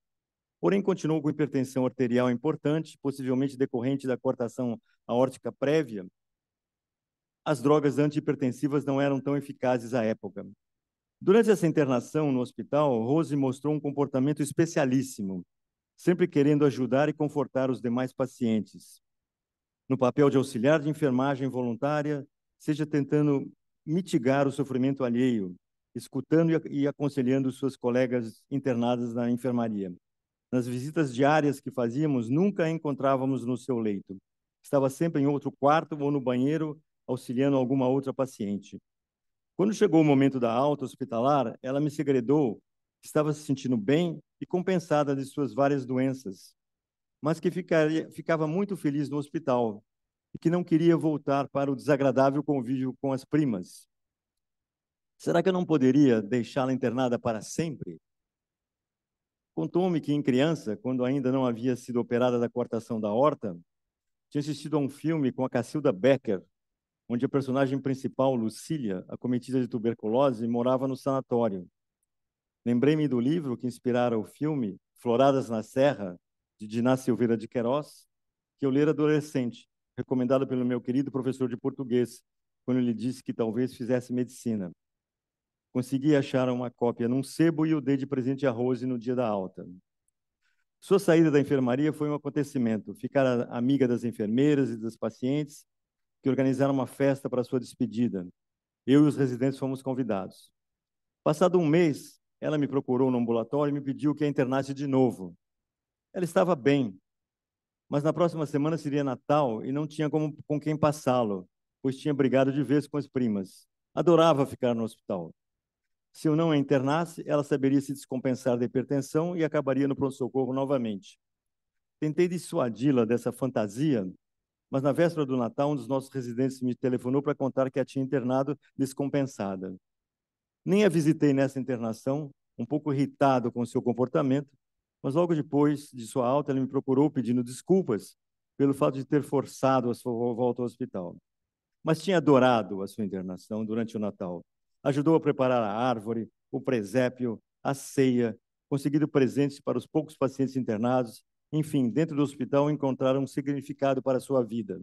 porém continuou com hipertensão arterial importante, possivelmente decorrente da cortação aórtica prévia, as drogas antihipertensivas não eram tão eficazes à época. Durante essa internação no hospital, Rose mostrou um comportamento especialíssimo, sempre querendo ajudar e confortar os demais pacientes. No papel de auxiliar de enfermagem voluntária, seja tentando mitigar o sofrimento alheio, escutando e aconselhando suas colegas internadas na enfermaria. Nas visitas diárias que fazíamos, nunca a encontrávamos no seu leito. Estava sempre em outro quarto ou no banheiro, auxiliando alguma outra paciente. Quando chegou o momento da alta hospitalar, ela me segredou que estava se sentindo bem e compensada de suas várias doenças, mas que ficaria, ficava muito feliz no hospital e que não queria voltar para o desagradável convívio com as primas. Será que eu não poderia deixá-la internada para sempre? Contou-me que, em criança, quando ainda não havia sido operada da cortação da horta, tinha assistido a um filme com a Cacilda Becker, onde a personagem principal, Lucília, acometida de tuberculose, morava no sanatório. Lembrei-me do livro que inspirara o filme Floradas na Serra, de Diná Silveira de Queiroz, que eu lera adolescente, recomendado pelo meu querido professor de português, quando ele disse que talvez fizesse medicina. Consegui achar uma cópia num sebo e o dei de presente a Rose no dia da alta. Sua saída da enfermaria foi um acontecimento. Ficara amiga das enfermeiras e dos pacientes que organizaram uma festa para sua despedida. Eu e os residentes fomos convidados. Passado um mês, ela me procurou no ambulatório e me pediu que a internasse de novo. Ela estava bem, mas na próxima semana seria Natal e não tinha como, com quem passá-lo, pois tinha brigado de vez com as primas. Adorava ficar no hospital. Se eu não a internasse, ela saberia se descompensar da hipertensão e acabaria no pronto-socorro novamente. Tentei dissuadi-la dessa fantasia, mas na véspera do Natal, um dos nossos residentes me telefonou para contar que a tinha internado descompensada. Nem a visitei nessa internação, um pouco irritado com seu comportamento, mas logo depois de sua alta, ele me procurou pedindo desculpas pelo fato de ter forçado a sua volta ao hospital. Mas tinha adorado a sua internação durante o Natal ajudou a preparar a árvore, o presépio, a ceia, conseguido presentes para os poucos pacientes internados. Enfim, dentro do hospital encontraram um significado para a sua vida.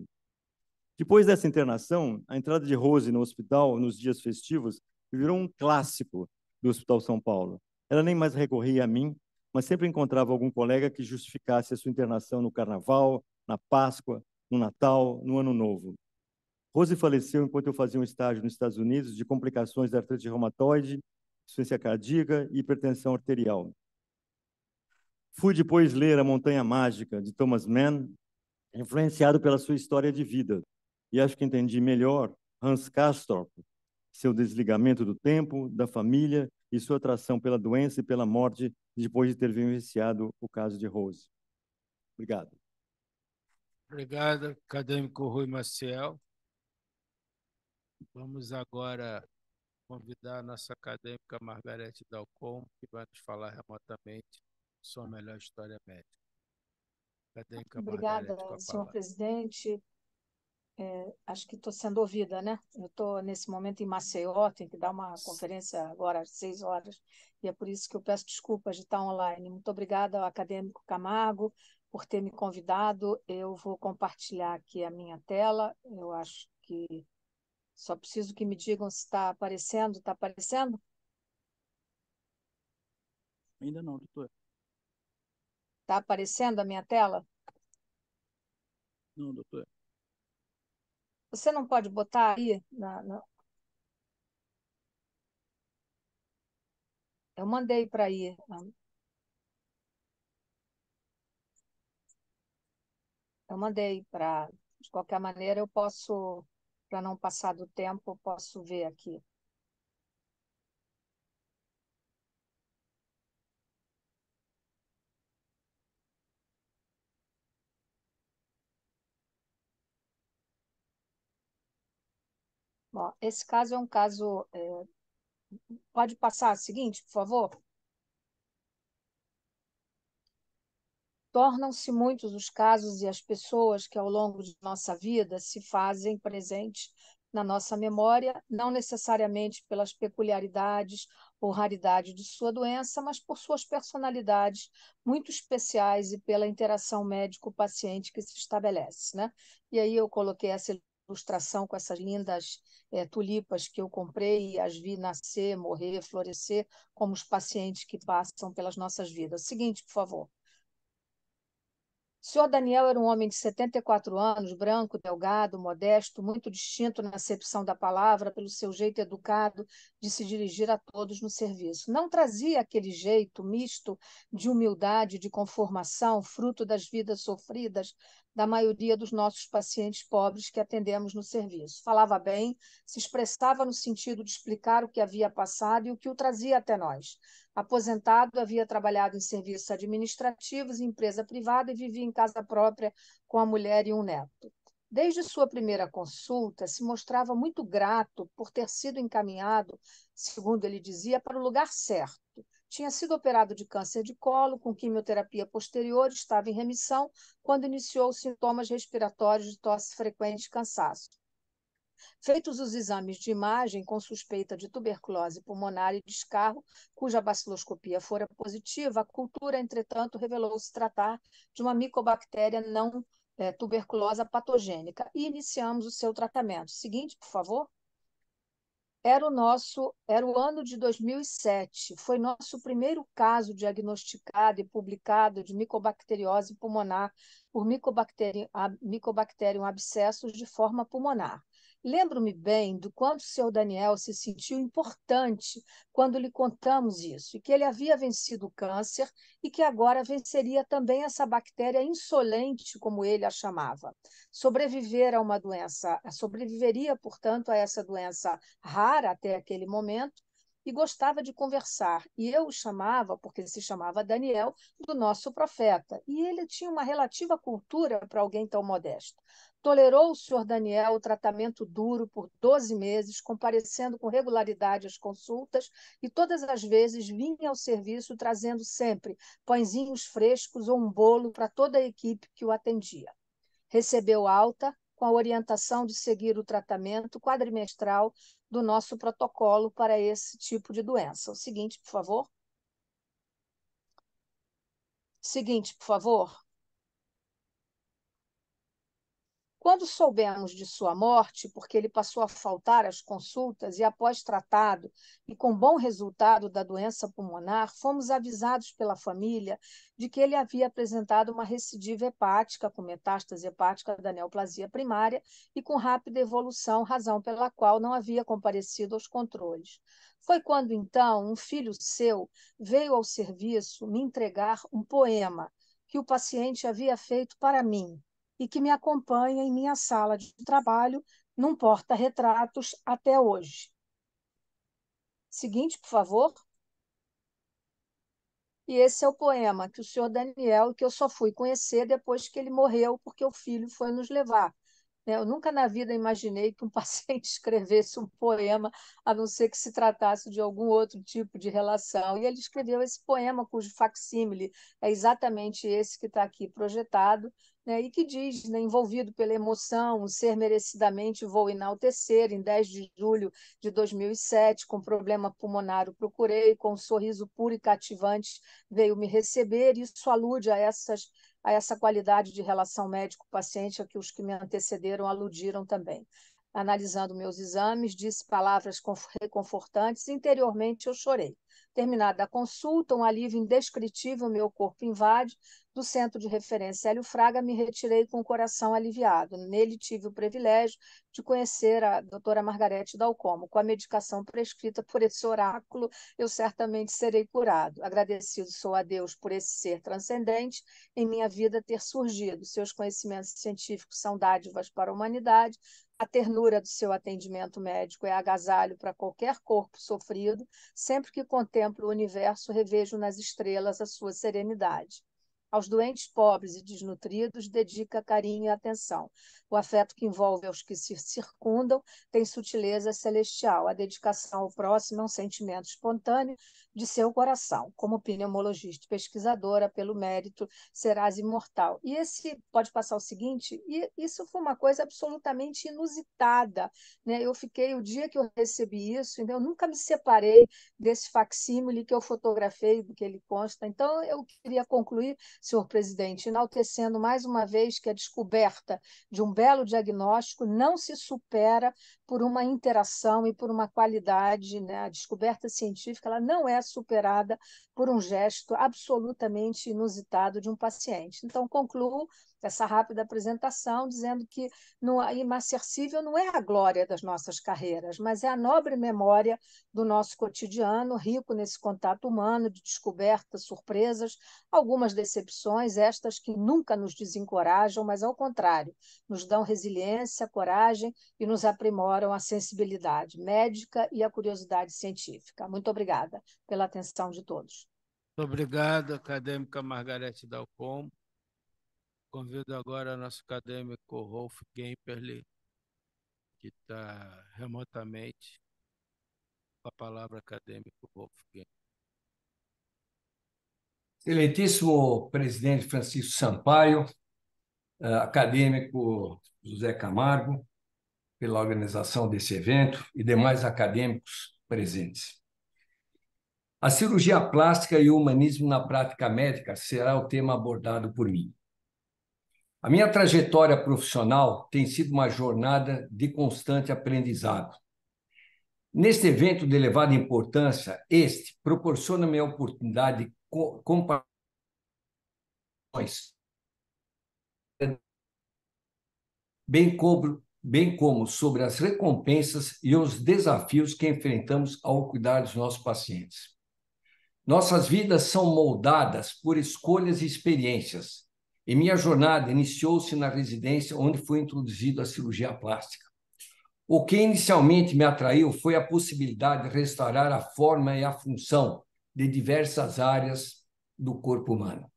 Depois dessa internação, a entrada de Rose no hospital nos dias festivos virou um clássico do Hospital São Paulo. Ela nem mais recorria a mim, mas sempre encontrava algum colega que justificasse a sua internação no Carnaval, na Páscoa, no Natal, no Ano Novo. Rose faleceu enquanto eu fazia um estágio nos Estados Unidos de complicações da artrite reumatoide, insuficiência cardíaca e hipertensão arterial. Fui depois ler A Montanha Mágica, de Thomas Mann, influenciado pela sua história de vida. E acho que entendi melhor Hans Castorp, seu desligamento do tempo, da família e sua atração pela doença e pela morte depois de ter vivenciado o caso de Rose. Obrigado. Obrigado, acadêmico Rui Maciel. Vamos agora convidar a nossa acadêmica Margarete Dalcom, que vai nos falar remotamente sua melhor história médica. Acadêmica Obrigada, senhor presidente. É, acho que estou sendo ouvida, né? Eu estou nesse momento em Maceió, tenho que dar uma conferência agora às seis horas, e é por isso que eu peço desculpas de estar online. Muito obrigada ao acadêmico Camargo por ter me convidado. Eu vou compartilhar aqui a minha tela, eu acho que só preciso que me digam se está aparecendo. Está aparecendo? Ainda não, doutor. Está aparecendo a minha tela? Não, doutor. Você não pode botar aí na, na... Eu mandei para aí. Eu mandei para. De qualquer maneira, eu posso para não passar do tempo, posso ver aqui. bom esse caso é um caso. É... Pode passar a seguinte, por favor? Tornam-se muitos os casos e as pessoas que, ao longo de nossa vida, se fazem presentes na nossa memória, não necessariamente pelas peculiaridades ou raridade de sua doença, mas por suas personalidades muito especiais e pela interação médico-paciente que se estabelece. Né? E aí eu coloquei essa ilustração com essas lindas é, tulipas que eu comprei e as vi nascer, morrer, florescer, como os pacientes que passam pelas nossas vidas. Seguinte, por favor. O senhor Daniel era um homem de 74 anos, branco, delgado, modesto, muito distinto na acepção da palavra, pelo seu jeito educado de se dirigir a todos no serviço. Não trazia aquele jeito misto de humildade, de conformação, fruto das vidas sofridas da maioria dos nossos pacientes pobres que atendemos no serviço. Falava bem, se expressava no sentido de explicar o que havia passado e o que o trazia até nós. Aposentado, havia trabalhado em serviços administrativos, em empresa privada e vivia em casa própria com a mulher e um neto. Desde sua primeira consulta, se mostrava muito grato por ter sido encaminhado, segundo ele dizia, para o lugar certo. Tinha sido operado de câncer de colo, com quimioterapia posterior, estava em remissão quando iniciou sintomas respiratórios de tosse frequente e cansaço. Feitos os exames de imagem com suspeita de tuberculose pulmonar e descarro, cuja baciloscopia fora positiva, a cultura, entretanto, revelou se tratar de uma micobactéria não é, tuberculosa patogênica e iniciamos o seu tratamento. Seguinte, por favor. Era o nosso, era o ano de 2007. Foi nosso primeiro caso diagnosticado e publicado de micobacteriose pulmonar por micobacterium, micobacterium abscessus de forma pulmonar. Lembro-me bem do quanto o senhor Daniel se sentiu importante quando lhe contamos isso, e que ele havia vencido o câncer e que agora venceria também essa bactéria insolente, como ele a chamava. Sobreviver a uma doença, sobreviveria, portanto, a essa doença rara até aquele momento, e gostava de conversar. E eu o chamava, porque ele se chamava Daniel, do nosso profeta. E ele tinha uma relativa cultura para alguém tão modesto. Tolerou o senhor Daniel o tratamento duro por 12 meses, comparecendo com regularidade às consultas e todas as vezes vinha ao serviço trazendo sempre pãezinhos frescos ou um bolo para toda a equipe que o atendia recebeu alta, com a orientação de seguir o tratamento quadrimestral do nosso protocolo para esse tipo de doença. O seguinte, por favor. Seguinte, por favor. Quando soubemos de sua morte, porque ele passou a faltar às consultas e, após tratado e com bom resultado da doença pulmonar, fomos avisados pela família de que ele havia apresentado uma recidiva hepática, com metástase hepática da neoplasia primária e com rápida evolução, razão pela qual não havia comparecido aos controles. Foi quando, então, um filho seu veio ao serviço me entregar um poema que o paciente havia feito para mim e que me acompanha em minha sala de trabalho num porta-retratos até hoje. Seguinte, por favor. E esse é o poema que o senhor Daniel, que eu só fui conhecer depois que ele morreu, porque o filho foi nos levar. Né? Eu nunca na vida imaginei que um paciente escrevesse um poema, a não ser que se tratasse de algum outro tipo de relação. E ele escreveu esse poema, cujo facsímile é exatamente esse que está aqui projetado, né? e que diz, né, envolvido pela emoção, um ser merecidamente vou enaltecer, em 10 de julho de 2007, com problema pulmonar o procurei, com um sorriso puro e cativante veio me receber, isso alude a essas a essa qualidade de relação médico-paciente a que os que me antecederam aludiram também. Analisando meus exames, disse palavras reconfortantes, interiormente eu chorei. Terminada a consulta, um alívio indescritível meu corpo invade. Do centro de referência Hélio Fraga, me retirei com o coração aliviado. Nele tive o privilégio de conhecer a doutora Margarete Dalcomo. Com a medicação prescrita por esse oráculo, eu certamente serei curado. Agradecido sou a Deus por esse ser transcendente em minha vida ter surgido. Seus conhecimentos científicos são dádivas para a humanidade a ternura do seu atendimento médico é agasalho para qualquer corpo sofrido. Sempre que contemplo o universo, revejo nas estrelas a sua serenidade. Aos doentes pobres e desnutridos, dedica carinho e atenção. O afeto que envolve aos que se circundam tem sutileza celestial. A dedicação ao próximo é um sentimento espontâneo de seu coração. Como pneumologista e pesquisadora, pelo mérito, serás imortal. E esse, pode passar o seguinte, e isso foi uma coisa absolutamente inusitada. Né? Eu fiquei, o dia que eu recebi isso, eu nunca me separei desse facsímile que eu fotografei, do que ele consta. Então, eu queria concluir senhor presidente, enaltecendo mais uma vez que a descoberta de um belo diagnóstico não se supera por uma interação e por uma qualidade, né? A descoberta científica ela não é superada por um gesto absolutamente inusitado de um paciente. Então, concluo essa rápida apresentação, dizendo que no, imacercível não é a glória das nossas carreiras, mas é a nobre memória do nosso cotidiano, rico nesse contato humano, de descobertas, surpresas, algumas decepções, estas que nunca nos desencorajam, mas ao contrário, nos dão resiliência, coragem e nos aprimoram a sensibilidade médica e a curiosidade científica. Muito obrigada pela atenção de todos. Muito obrigado, acadêmica Margarete Dalcom. Convido agora nosso acadêmico Rolf Gemperle, que está remotamente, a palavra acadêmico Rolf Gemperle. Excelentíssimo presidente Francisco Sampaio, eh, acadêmico José Camargo, pela organização desse evento e demais acadêmicos presentes. A cirurgia plástica e o humanismo na prática médica será o tema abordado por mim. A minha trajetória profissional tem sido uma jornada de constante aprendizado. Neste evento de elevada importância, este proporciona-me a oportunidade de compartilhar bem como, bem como sobre as recompensas e os desafios que enfrentamos ao cuidar dos nossos pacientes. Nossas vidas são moldadas por escolhas e experiências e minha jornada iniciou-se na residência, onde foi introduzido a cirurgia plástica. O que inicialmente me atraiu foi a possibilidade de restaurar a forma e a função de diversas áreas do corpo humano.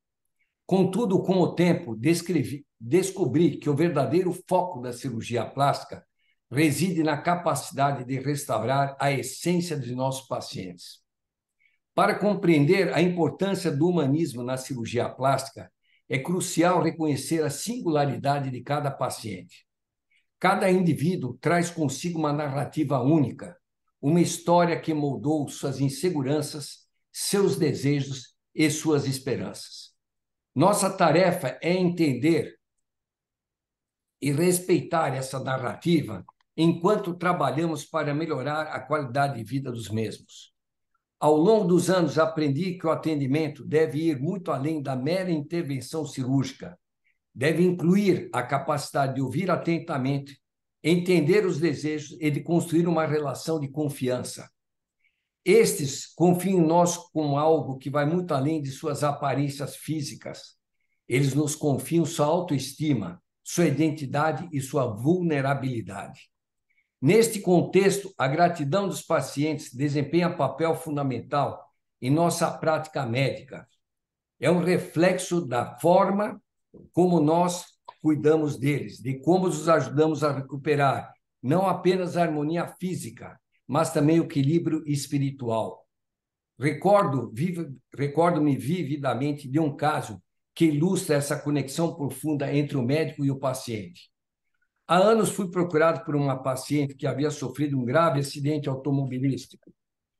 Contudo, com o tempo, descrevi, descobri que o verdadeiro foco da cirurgia plástica reside na capacidade de restaurar a essência dos nossos pacientes. Para compreender a importância do humanismo na cirurgia plástica, é crucial reconhecer a singularidade de cada paciente. Cada indivíduo traz consigo uma narrativa única, uma história que moldou suas inseguranças, seus desejos e suas esperanças. Nossa tarefa é entender e respeitar essa narrativa enquanto trabalhamos para melhorar a qualidade de vida dos mesmos. Ao longo dos anos, aprendi que o atendimento deve ir muito além da mera intervenção cirúrgica. Deve incluir a capacidade de ouvir atentamente, entender os desejos e de construir uma relação de confiança. Estes confiam em nós com algo que vai muito além de suas aparências físicas. Eles nos confiam sua autoestima, sua identidade e sua vulnerabilidade. Neste contexto, a gratidão dos pacientes desempenha papel fundamental em nossa prática médica. É um reflexo da forma como nós cuidamos deles, de como os ajudamos a recuperar não apenas a harmonia física, mas também o equilíbrio espiritual. Recordo, recordo-me vividamente de um caso que ilustra essa conexão profunda entre o médico e o paciente. Há anos fui procurado por uma paciente que havia sofrido um grave acidente automobilístico.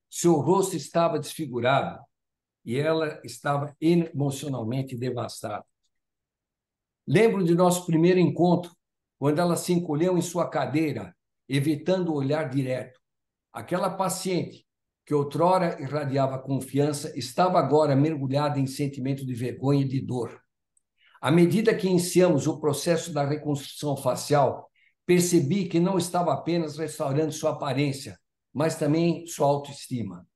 Seu rosto estava desfigurado e ela estava emocionalmente devastada. Lembro de nosso primeiro encontro, quando ela se encolheu em sua cadeira, evitando o olhar direto. Aquela paciente que outrora irradiava confiança estava agora mergulhada em sentimento de vergonha e de dor. À medida que iniciamos o processo da reconstrução facial, percebi que não estava apenas restaurando sua aparência, mas também sua autoestima.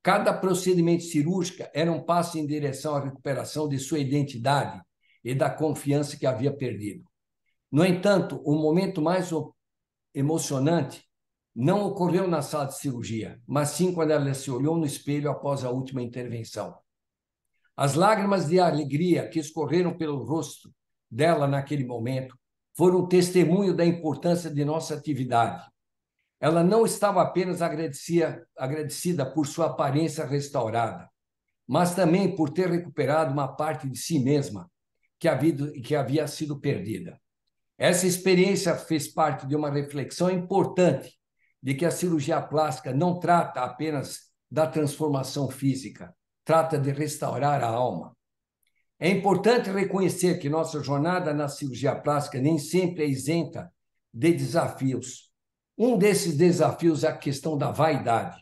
Cada procedimento cirúrgico era um passo em direção à recuperação de sua identidade e da confiança que havia perdido. No entanto, o momento mais emocionante não ocorreu na sala de cirurgia, mas sim quando ela se olhou no espelho após a última intervenção. As lágrimas de alegria que escorreram pelo rosto dela naquele momento foram testemunho da importância de nossa atividade. Ela não estava apenas agradecia, agradecida por sua aparência restaurada, mas também por ter recuperado uma parte de si mesma que havia, que havia sido perdida. Essa experiência fez parte de uma reflexão importante de que a cirurgia plástica não trata apenas da transformação física, trata de restaurar a alma. É importante reconhecer que nossa jornada na cirurgia plástica nem sempre é isenta de desafios. Um desses desafios é a questão da vaidade.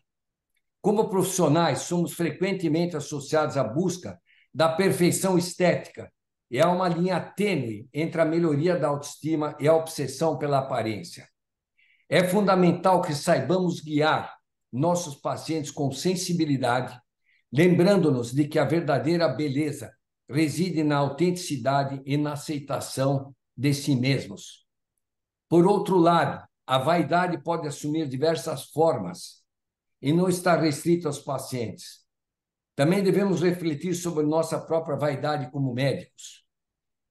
Como profissionais, somos frequentemente associados à busca da perfeição estética, e há uma linha tênue entre a melhoria da autoestima e a obsessão pela aparência. É fundamental que saibamos guiar nossos pacientes com sensibilidade lembrando-nos de que a verdadeira beleza reside na autenticidade e na aceitação de si mesmos. Por outro lado, a vaidade pode assumir diversas formas e não está restrita aos pacientes. Também devemos refletir sobre nossa própria vaidade como médicos.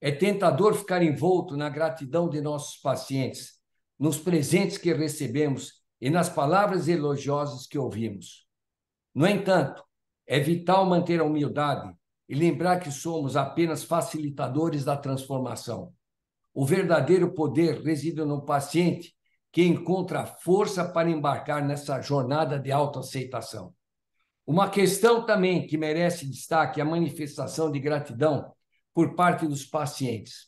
É tentador ficar envolto na gratidão de nossos pacientes, nos presentes que recebemos e nas palavras elogiosas que ouvimos. No entanto, é vital manter a humildade e lembrar que somos apenas facilitadores da transformação. O verdadeiro poder reside no paciente que encontra força para embarcar nessa jornada de autoaceitação. Uma questão também que merece destaque é a manifestação de gratidão por parte dos pacientes.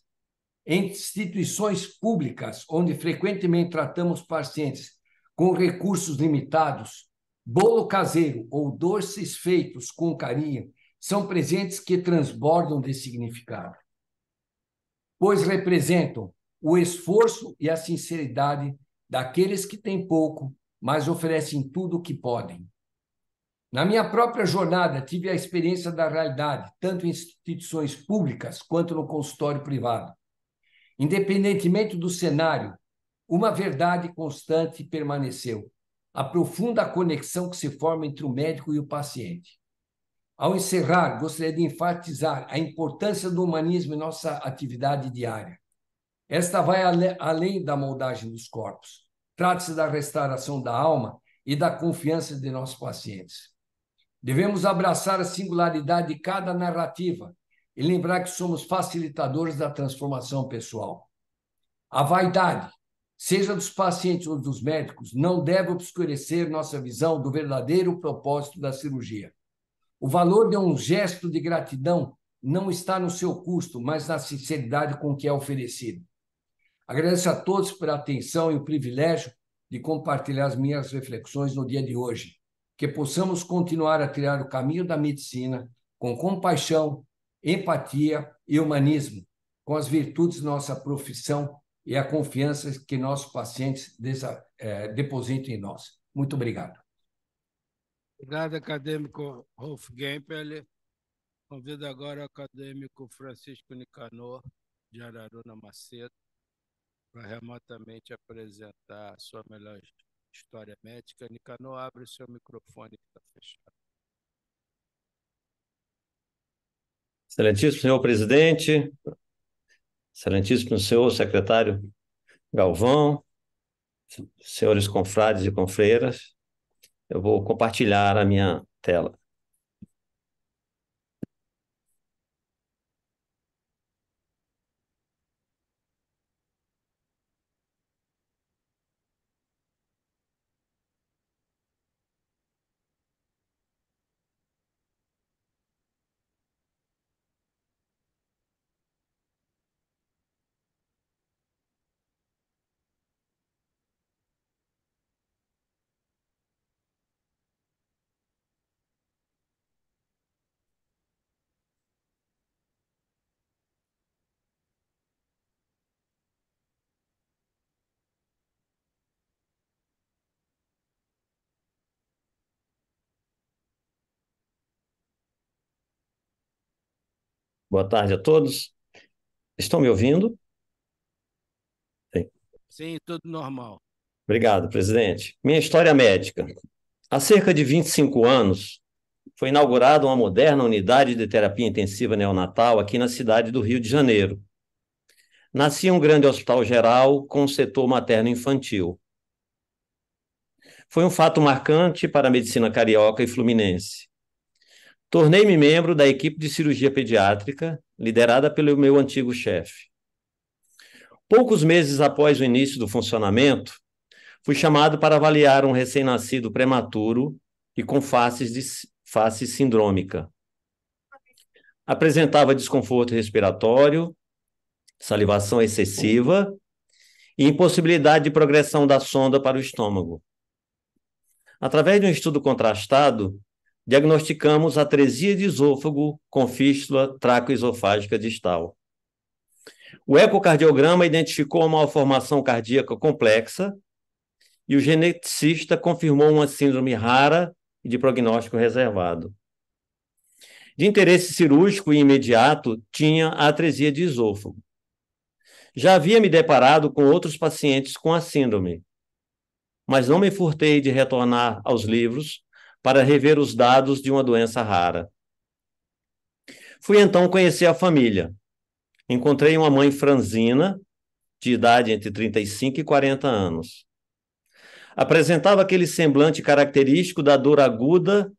Em instituições públicas, onde frequentemente tratamos pacientes com recursos limitados, Bolo caseiro ou doces feitos com carinho são presentes que transbordam de significado, pois representam o esforço e a sinceridade daqueles que têm pouco, mas oferecem tudo o que podem. Na minha própria jornada, tive a experiência da realidade, tanto em instituições públicas quanto no consultório privado. Independentemente do cenário, uma verdade constante permaneceu a profunda conexão que se forma entre o médico e o paciente. Ao encerrar, gostaria de enfatizar a importância do humanismo em nossa atividade diária. Esta vai além da moldagem dos corpos. Trata-se da restauração da alma e da confiança de nossos pacientes. Devemos abraçar a singularidade de cada narrativa e lembrar que somos facilitadores da transformação pessoal. A vaidade, seja dos pacientes ou dos médicos, não deve obscurecer nossa visão do verdadeiro propósito da cirurgia. O valor de um gesto de gratidão não está no seu custo, mas na sinceridade com que é oferecido. Agradeço a todos pela atenção e o privilégio de compartilhar as minhas reflexões no dia de hoje. Que possamos continuar a trilhar o caminho da medicina com compaixão, empatia e humanismo, com as virtudes de nossa profissão e a confiança que nossos pacientes desa, é, depositam em nós. Muito obrigado. Obrigado, acadêmico Rolf Gempel. Convido agora o acadêmico Francisco Nicanor de Araruna Macedo para remotamente apresentar a sua melhor história médica. Nicanor, abre o seu microfone que está fechado. Excelentíssimo senhor presidente, Excelentíssimo senhor secretário Galvão, senhores confrades e confreiras, eu vou compartilhar a minha tela. Boa tarde a todos. Estão me ouvindo? Sim, Sim tudo normal. Obrigado, presidente. Minha história médica. Há cerca de 25 anos, foi inaugurada uma moderna unidade de terapia intensiva neonatal aqui na cidade do Rio de Janeiro. Nascia um grande hospital geral com o setor materno-infantil. Foi um fato marcante para a medicina carioca e fluminense. Tornei-me membro da equipe de cirurgia pediátrica, liderada pelo meu antigo chefe. Poucos meses após o início do funcionamento, fui chamado para avaliar um recém-nascido prematuro e com faces de, face sindrômica. Apresentava desconforto respiratório, salivação excessiva e impossibilidade de progressão da sonda para o estômago. Através de um estudo contrastado, diagnosticamos atresia de esôfago com fístula tracoesofágica distal. O ecocardiograma identificou uma malformação cardíaca complexa e o geneticista confirmou uma síndrome rara e de prognóstico reservado. De interesse cirúrgico e imediato, tinha a atresia de esôfago. Já havia me deparado com outros pacientes com a síndrome, mas não me furtei de retornar aos livros para rever os dados de uma doença rara. Fui então conhecer a família. Encontrei uma mãe franzina, de idade entre 35 e 40 anos. Apresentava aquele semblante característico da dor aguda,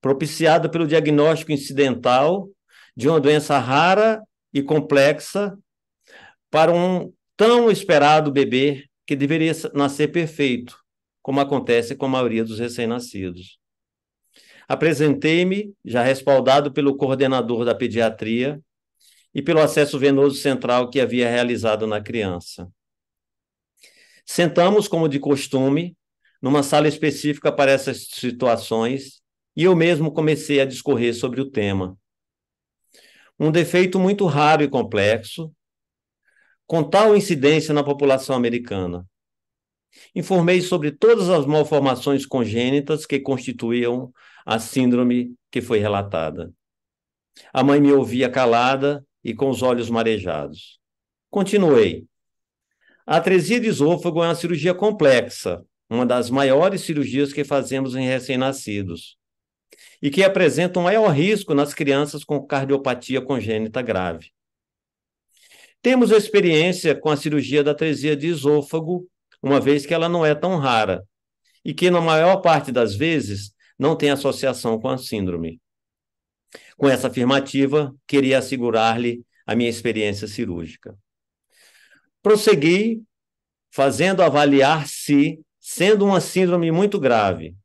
propiciada pelo diagnóstico incidental de uma doença rara e complexa para um tão esperado bebê que deveria nascer perfeito, como acontece com a maioria dos recém-nascidos. Apresentei-me, já respaldado pelo coordenador da pediatria e pelo acesso venoso central que havia realizado na criança. Sentamos, como de costume, numa sala específica para essas situações e eu mesmo comecei a discorrer sobre o tema. Um defeito muito raro e complexo, com tal incidência na população americana. Informei sobre todas as malformações congênitas que constituíam a síndrome que foi relatada. A mãe me ouvia calada e com os olhos marejados. Continuei. A atresia de esôfago é uma cirurgia complexa, uma das maiores cirurgias que fazemos em recém-nascidos, e que apresenta um maior risco nas crianças com cardiopatia congênita grave. Temos experiência com a cirurgia da atresia de esôfago, uma vez que ela não é tão rara, e que, na maior parte das vezes, não tem associação com a síndrome. Com essa afirmativa, queria assegurar-lhe a minha experiência cirúrgica. Prossegui fazendo avaliar se, sendo uma síndrome muito grave,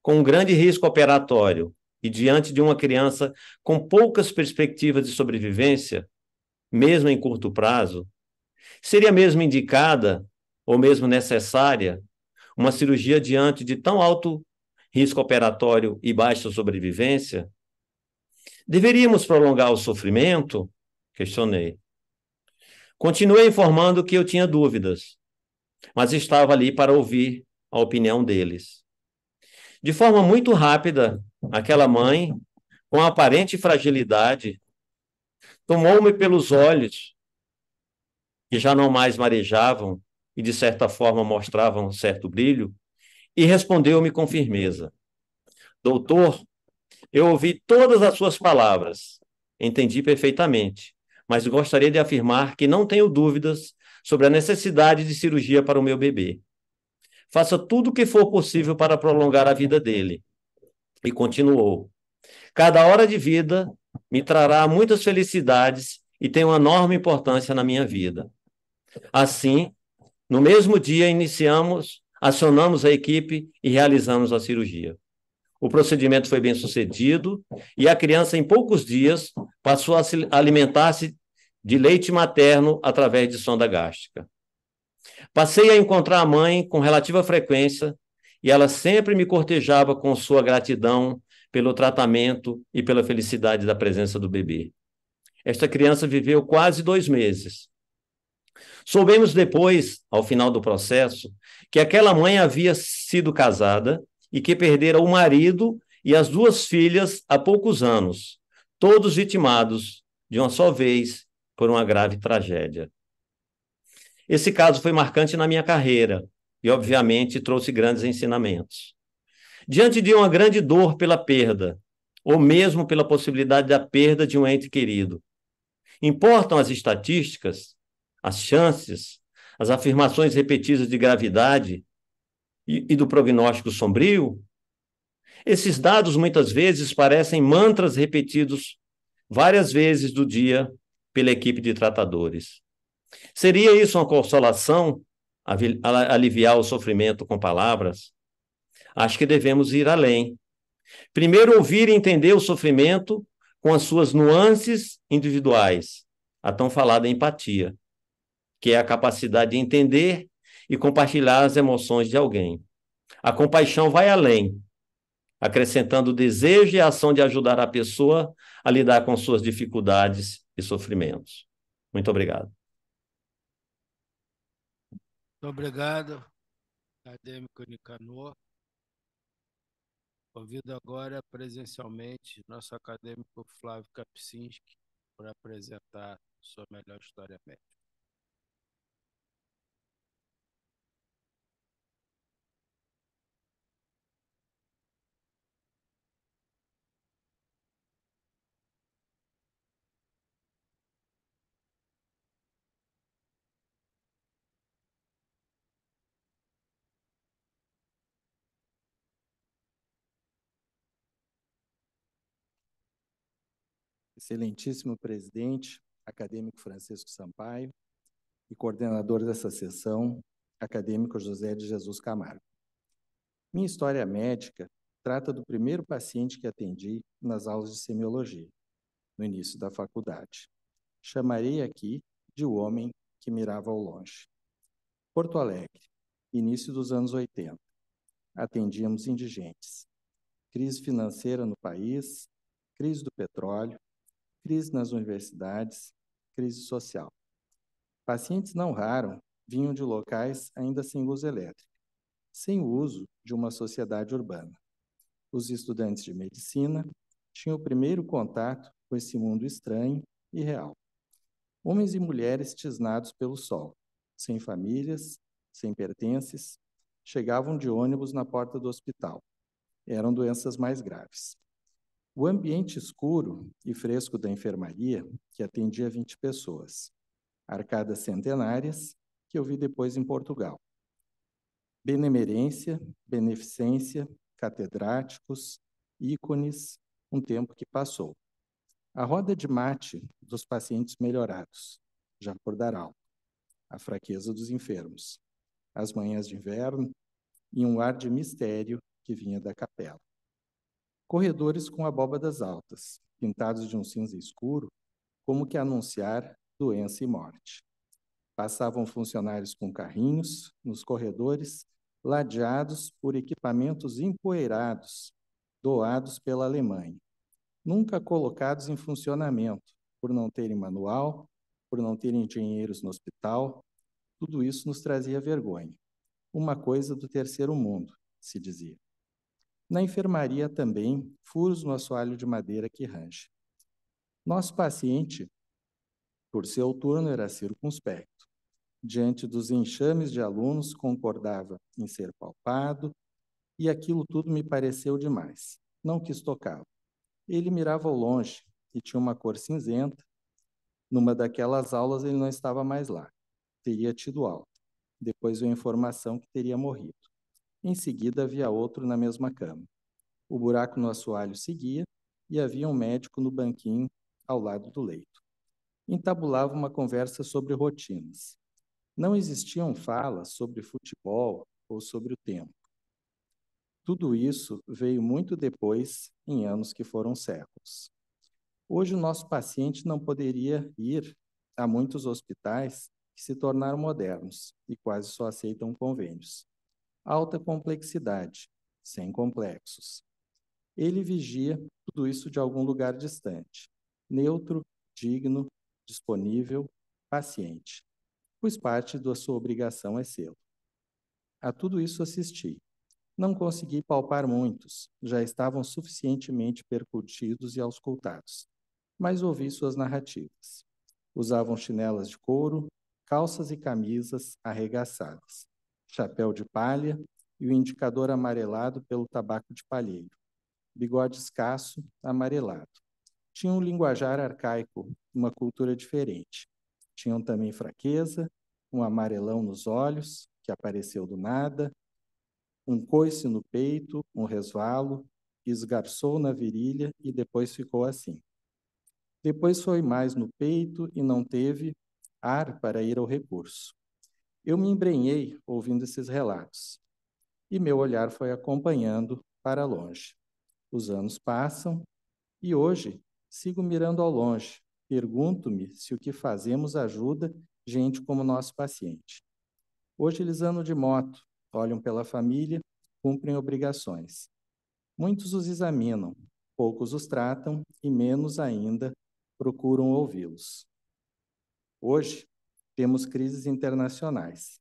com um grande risco operatório e diante de uma criança com poucas perspectivas de sobrevivência, mesmo em curto prazo, seria mesmo indicada ou mesmo necessária uma cirurgia diante de tão alto risco operatório e baixa sobrevivência? Deveríamos prolongar o sofrimento? Questionei. Continuei informando que eu tinha dúvidas, mas estava ali para ouvir a opinião deles. De forma muito rápida, aquela mãe, com aparente fragilidade, tomou-me pelos olhos, que já não mais marejavam e de certa forma mostravam um certo brilho, e respondeu-me com firmeza: Doutor, eu ouvi todas as suas palavras, entendi perfeitamente, mas gostaria de afirmar que não tenho dúvidas sobre a necessidade de cirurgia para o meu bebê. Faça tudo o que for possível para prolongar a vida dele. E continuou: Cada hora de vida me trará muitas felicidades e tem uma enorme importância na minha vida. Assim, no mesmo dia iniciamos acionamos a equipe e realizamos a cirurgia. O procedimento foi bem sucedido e a criança, em poucos dias, passou a alimentar-se de leite materno através de sonda gástrica. Passei a encontrar a mãe com relativa frequência e ela sempre me cortejava com sua gratidão pelo tratamento e pela felicidade da presença do bebê. Esta criança viveu quase dois meses Soubemos depois, ao final do processo, que aquela mãe havia sido casada e que perdera o marido e as duas filhas há poucos anos, todos vitimados de uma só vez por uma grave tragédia. Esse caso foi marcante na minha carreira e, obviamente, trouxe grandes ensinamentos. Diante de uma grande dor pela perda, ou mesmo pela possibilidade da perda de um ente querido, importam as estatísticas as chances, as afirmações repetidas de gravidade e, e do prognóstico sombrio? Esses dados muitas vezes parecem mantras repetidos várias vezes do dia pela equipe de tratadores. Seria isso uma consolação? Aliviar o sofrimento com palavras? Acho que devemos ir além. Primeiro, ouvir e entender o sofrimento com as suas nuances individuais, a tão falada empatia que é a capacidade de entender e compartilhar as emoções de alguém. A compaixão vai além, acrescentando o desejo e a ação de ajudar a pessoa a lidar com suas dificuldades e sofrimentos. Muito obrigado. Muito obrigado, acadêmico Nicanor. Convido agora presencialmente nosso acadêmico Flávio Kapsinski para apresentar sua melhor história médica. excelentíssimo presidente, acadêmico Francisco Sampaio, e coordenador dessa sessão, acadêmico José de Jesus Camargo. Minha história médica trata do primeiro paciente que atendi nas aulas de semiologia, no início da faculdade. Chamarei aqui de o homem que mirava ao longe. Porto Alegre, início dos anos 80. Atendíamos indigentes. Crise financeira no país, crise do petróleo, crise nas universidades, crise social. Pacientes não raros vinham de locais ainda sem luz elétrica, sem o uso de uma sociedade urbana. Os estudantes de medicina tinham o primeiro contato com esse mundo estranho e real. Homens e mulheres tisnados pelo sol, sem famílias, sem pertences, chegavam de ônibus na porta do hospital. Eram doenças mais graves. O ambiente escuro e fresco da enfermaria, que atendia 20 pessoas, arcadas centenárias, que eu vi depois em Portugal. Benemerência, beneficência, catedráticos, ícones, um tempo que passou. A roda de mate dos pacientes melhorados, já por dar algo. A fraqueza dos enfermos. As manhãs de inverno e um ar de mistério que vinha da capela corredores com abóbadas altas, pintados de um cinza escuro, como que anunciar doença e morte. Passavam funcionários com carrinhos nos corredores, ladeados por equipamentos empoeirados, doados pela Alemanha, nunca colocados em funcionamento, por não terem manual, por não terem engenheiros no hospital, tudo isso nos trazia vergonha. Uma coisa do terceiro mundo, se dizia. Na enfermaria também, furos no assoalho de madeira que range. Nosso paciente, por seu turno, era circunspecto. Diante dos enxames de alunos, concordava em ser palpado, e aquilo tudo me pareceu demais. Não quis tocá-lo. Ele mirava ao longe e tinha uma cor cinzenta. Numa daquelas aulas, ele não estava mais lá. Teria tido alta. Depois, veio informação que teria morrido. Em seguida, havia outro na mesma cama. O buraco no assoalho seguia e havia um médico no banquinho ao lado do leito. Entabulava uma conversa sobre rotinas. Não existiam falas sobre futebol ou sobre o tempo. Tudo isso veio muito depois, em anos que foram séculos. Hoje, o nosso paciente não poderia ir a muitos hospitais que se tornaram modernos e quase só aceitam convênios alta complexidade, sem complexos. Ele vigia tudo isso de algum lugar distante, neutro, digno, disponível, paciente, pois parte da sua obrigação é sê A tudo isso assisti. Não consegui palpar muitos, já estavam suficientemente percutidos e auscultados, mas ouvi suas narrativas. Usavam chinelas de couro, calças e camisas arregaçadas, chapéu de palha e o indicador amarelado pelo tabaco de palheiro, bigode escasso, amarelado. Tinham um linguajar arcaico, uma cultura diferente. Tinham também fraqueza, um amarelão nos olhos, que apareceu do nada, um coice no peito, um resvalo, esgarçou na virilha e depois ficou assim. Depois foi mais no peito e não teve ar para ir ao recurso. Eu me embrenhei ouvindo esses relatos e meu olhar foi acompanhando para longe. Os anos passam e hoje sigo mirando ao longe. Pergunto-me se o que fazemos ajuda gente como nosso paciente. Hoje eles andam de moto, olham pela família, cumprem obrigações. Muitos os examinam, poucos os tratam e menos ainda procuram ouvi-los. Hoje, temos crises internacionais,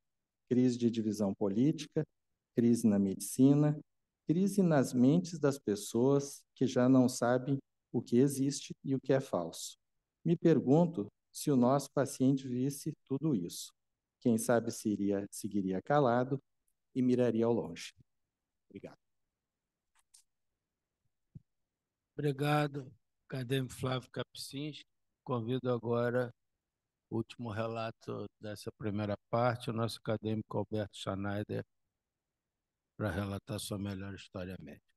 crise de divisão política, crise na medicina, crise nas mentes das pessoas que já não sabem o que existe e o que é falso. Me pergunto se o nosso paciente visse tudo isso. Quem sabe se iria, seguiria calado e miraria ao longe. Obrigado. Obrigado, Acadêmico Flávio Kapsinski. Convido agora Último relato dessa primeira parte, o nosso acadêmico Alberto Schneider, para relatar sua melhor história médica.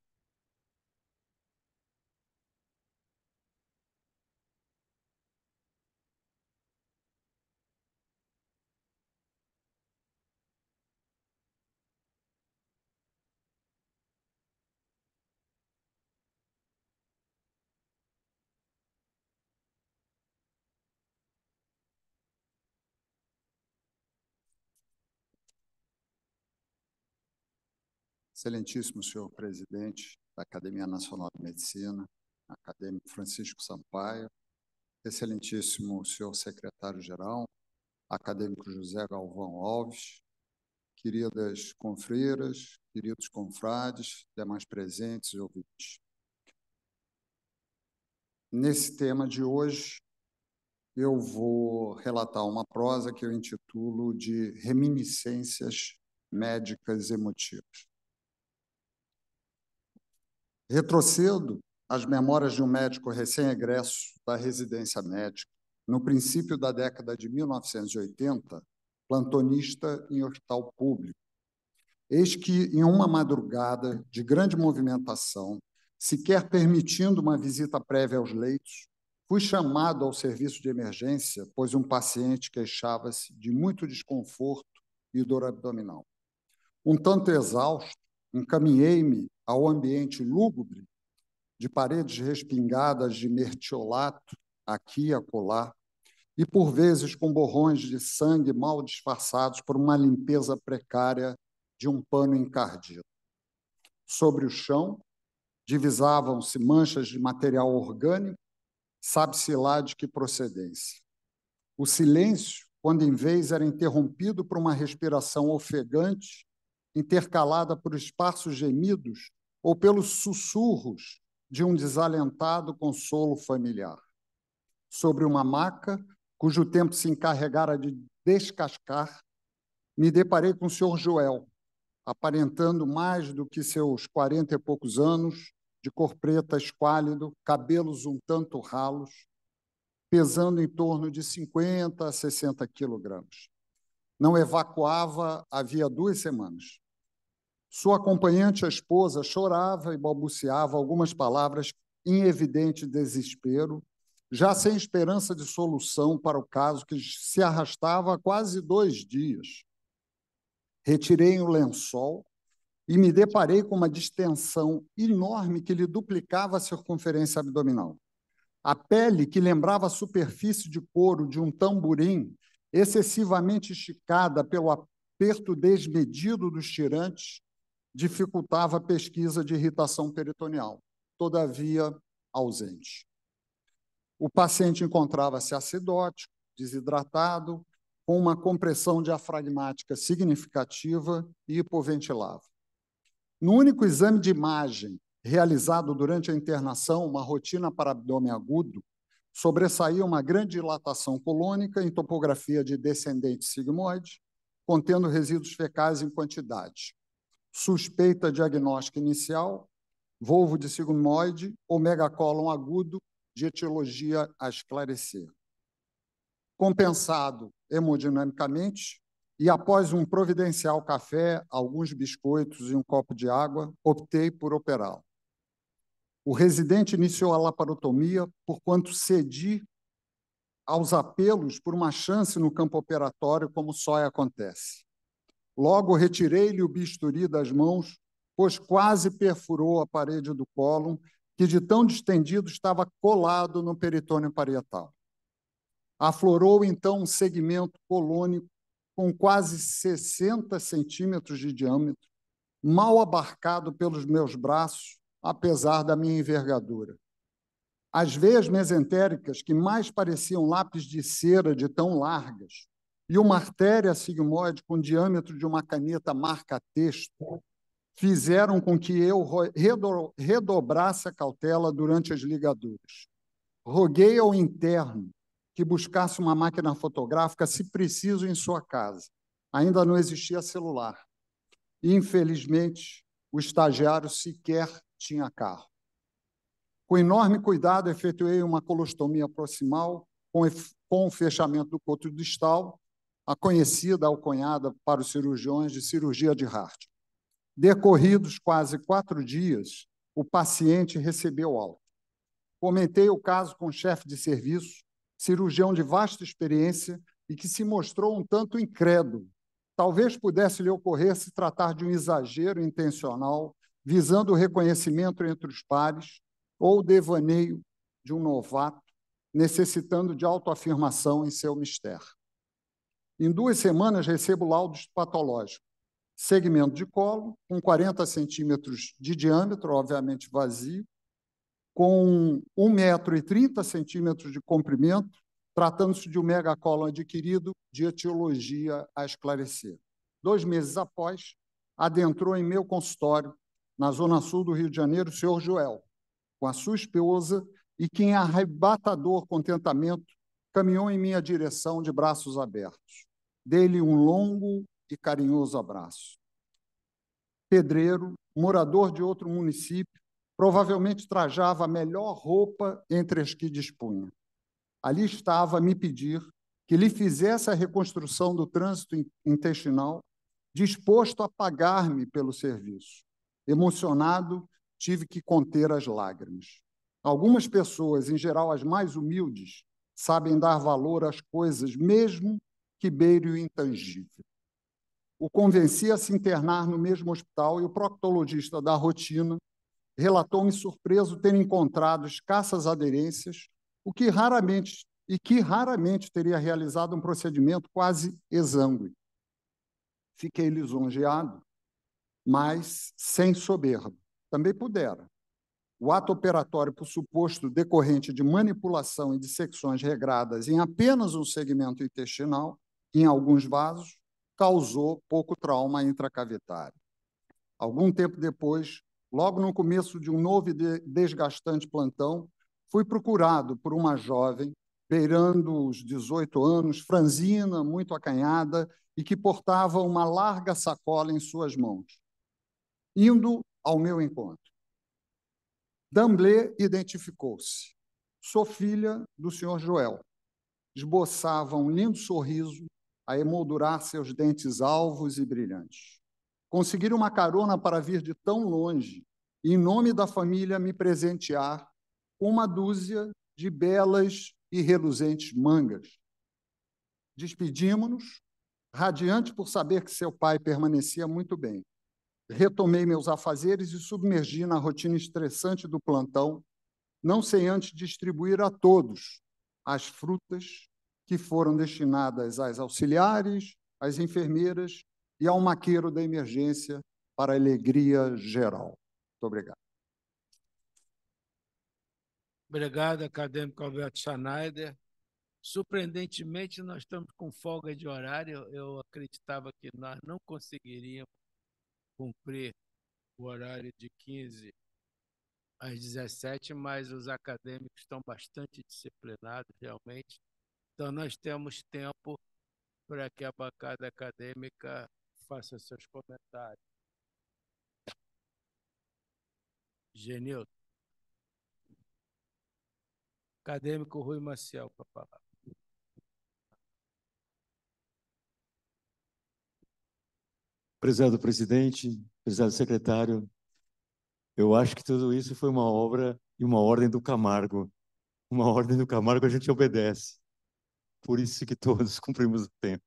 Excelentíssimo senhor presidente da Academia Nacional de Medicina, acadêmico Francisco Sampaio, excelentíssimo senhor secretário-geral, acadêmico José Galvão Alves, queridas confreiras, queridos confrades, demais presentes e ouvintes. Nesse tema de hoje, eu vou relatar uma prosa que eu intitulo de Reminiscências Médicas Emotivas. Retrocedo às memórias de um médico recém-egresso da residência médica, no princípio da década de 1980, plantonista em hospital público. Eis que, em uma madrugada de grande movimentação, sequer permitindo uma visita prévia aos leitos, fui chamado ao serviço de emergência, pois um paciente queixava-se de muito desconforto e dor abdominal. Um tanto exausto, Encaminhei-me ao ambiente lúgubre, de paredes respingadas de mertiolato aqui e acolá, e por vezes com borrões de sangue mal disfarçados por uma limpeza precária de um pano encardido. Sobre o chão, divisavam-se manchas de material orgânico, sabe-se lá de que procedência. O silêncio, quando em vez era interrompido por uma respiração ofegante intercalada por esparsos gemidos ou pelos sussurros de um desalentado consolo familiar. Sobre uma maca, cujo tempo se encarregara de descascar, me deparei com o senhor Joel, aparentando mais do que seus quarenta e poucos anos, de cor preta esquálido, cabelos um tanto ralos, pesando em torno de 50 a 60 quilogramas. Não evacuava havia duas semanas. Sua acompanhante, a esposa, chorava e balbuciava algumas palavras em evidente desespero, já sem esperança de solução para o caso que se arrastava há quase dois dias. Retirei o um lençol e me deparei com uma distensão enorme que lhe duplicava a circunferência abdominal. A pele, que lembrava a superfície de couro de um tamborim, excessivamente esticada pelo aperto desmedido dos tirantes, dificultava a pesquisa de irritação peritoneal, todavia ausente. O paciente encontrava-se acidótico, desidratado, com uma compressão diafragmática significativa e hipoventilava. No único exame de imagem realizado durante a internação, uma rotina para abdômen agudo, sobressaía uma grande dilatação colônica em topografia de descendente sigmoide, contendo resíduos fecais em quantidade suspeita diagnóstica inicial, volvo de sigmoide ou megacólon agudo de etiologia a esclarecer. Compensado hemodinamicamente e após um providencial café, alguns biscoitos e um copo de água, optei por operá-lo. O residente iniciou a laparotomia por quanto cedi aos apelos por uma chance no campo operatório, como só acontece. Logo retirei-lhe o bisturi das mãos, pois quase perfurou a parede do cólon, que de tão distendido estava colado no peritônio parietal. Aflorou então um segmento colônico com quase 60 centímetros de diâmetro, mal abarcado pelos meus braços, apesar da minha envergadura. As veias mesentéricas, que mais pareciam lápis de cera de tão largas, e uma artéria sigmoide com diâmetro de uma caneta marca-texto fizeram com que eu redobrasse a cautela durante as ligaduras. Roguei ao interno que buscasse uma máquina fotográfica, se preciso, em sua casa. Ainda não existia celular. Infelizmente, o estagiário sequer tinha carro. Com enorme cuidado, efetuei uma colostomia proximal com, com o fechamento do coto distal a conhecida alcunhada para os cirurgiões de cirurgia de Hart. Decorridos quase quatro dias, o paciente recebeu alta. Comentei o caso com o chefe de serviço, cirurgião de vasta experiência e que se mostrou um tanto incrédulo. Talvez pudesse lhe ocorrer se tratar de um exagero intencional, visando o reconhecimento entre os pares, ou o devaneio de um novato, necessitando de autoafirmação em seu mistério. Em duas semanas, recebo laudos patológicos. Segmento de colo, com 40 centímetros de diâmetro, obviamente vazio, com 1,30 metro e 30 centímetros de comprimento, tratando-se de um megacólon adquirido de etiologia a esclarecer. Dois meses após, adentrou em meu consultório, na zona sul do Rio de Janeiro, o senhor Joel, com a sua esposa e que em é arrebatador contentamento caminhou em minha direção de braços abertos. Dei-lhe um longo e carinhoso abraço. Pedreiro, morador de outro município, provavelmente trajava a melhor roupa entre as que dispunha. Ali estava a me pedir que lhe fizesse a reconstrução do trânsito intestinal, disposto a pagar-me pelo serviço. Emocionado, tive que conter as lágrimas. Algumas pessoas, em geral as mais humildes, sabem dar valor às coisas, mesmo que beire o intangível. O convenci a se internar no mesmo hospital e o proctologista da rotina relatou-me surpreso ter encontrado escassas aderências, o que raramente e que raramente teria realizado um procedimento quase exangue. Fiquei lisonjeado, mas sem soberba. Também pudera o ato operatório por suposto decorrente de manipulação e de secções regradas em apenas um segmento intestinal, em alguns vasos, causou pouco trauma intracavitário. Algum tempo depois, logo no começo de um novo e desgastante plantão, fui procurado por uma jovem beirando os 18 anos, franzina, muito acanhada e que portava uma larga sacola em suas mãos, indo ao meu encontro. Damblé identificou-se. Sou filha do senhor Joel. Esboçava um lindo sorriso a emoldurar seus dentes alvos e brilhantes. Conseguir uma carona para vir de tão longe e, em nome da família, me presentear com uma dúzia de belas e reluzentes mangas. Despedimos-nos, radiante por saber que seu pai permanecia muito bem. Retomei meus afazeres e submergi na rotina estressante do plantão, não sem antes distribuir a todos as frutas que foram destinadas às auxiliares, às enfermeiras e ao maqueiro da emergência para a alegria geral. Muito obrigado. Obrigado, acadêmico Alberto Schneider. Surpreendentemente, nós estamos com folga de horário. Eu acreditava que nós não conseguiríamos cumprir o horário de 15 às 17, mas os acadêmicos estão bastante disciplinados, realmente. Então, nós temos tempo para que a bancada acadêmica faça seus comentários. Genil. Acadêmico Rui Maciel, para falar. Prezado presidente, prezado secretário, eu acho que tudo isso foi uma obra e uma ordem do Camargo. Uma ordem do Camargo a gente obedece. Por isso que todos cumprimos o tempo.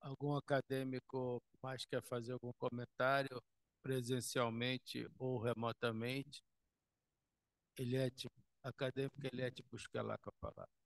Algum acadêmico mais quer fazer algum comentário presencialmente ou remotamente? Eliette, é tipo, acadêmico Eliette é tipo, lá com a palavra.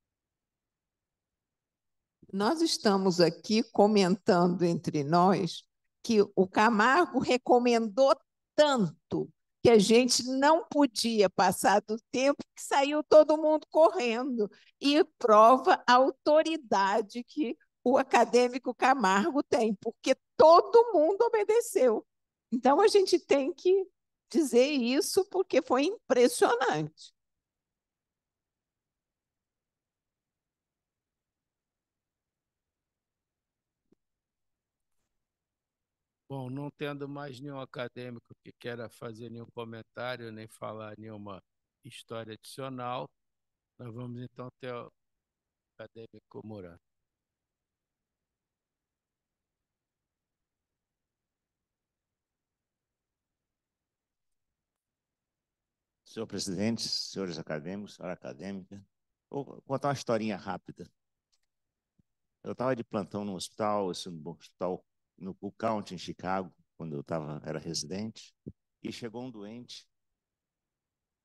Nós estamos aqui comentando entre nós que o Camargo recomendou tanto que a gente não podia passar do tempo que saiu todo mundo correndo e prova a autoridade que o acadêmico Camargo tem, porque todo mundo obedeceu. Então a gente tem que dizer isso porque foi impressionante. Bom, não tendo mais nenhum acadêmico que queira fazer nenhum comentário, nem falar nenhuma história adicional, nós vamos então ter o acadêmico Moura. Senhor presidente, senhores acadêmicos, senhora acadêmica, vou contar uma historinha rápida. Eu estava de plantão no hospital, esse hospital no Cook County, em Chicago, quando eu tava, era residente, e chegou um doente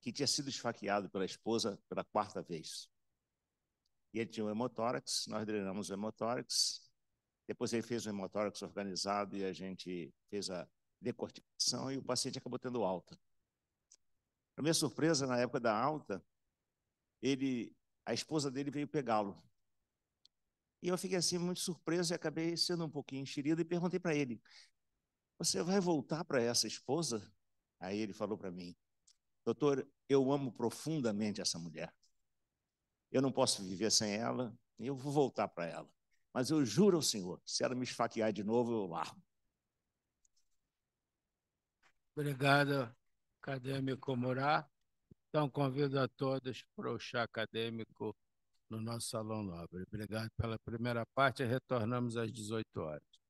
que tinha sido esfaqueado pela esposa pela quarta vez. E ele tinha um hemotórax, nós drenamos o hemotórax, depois ele fez um hemotórax organizado e a gente fez a decorticação e o paciente acabou tendo alta. Para minha surpresa, na época da alta, ele, a esposa dele veio pegá-lo e eu fiquei assim muito surpreso e acabei sendo um pouquinho enxerido e perguntei para ele: Você vai voltar para essa esposa? Aí ele falou para mim: Doutor, eu amo profundamente essa mulher. Eu não posso viver sem ela, eu vou voltar para ela. Mas eu juro ao Senhor: se ela me esfaquear de novo, eu largo. Obrigado, acadêmico Murá. Então, convido a todos para o chá acadêmico no nosso salão nobre. Obrigado pela primeira parte. Retornamos às 18 horas.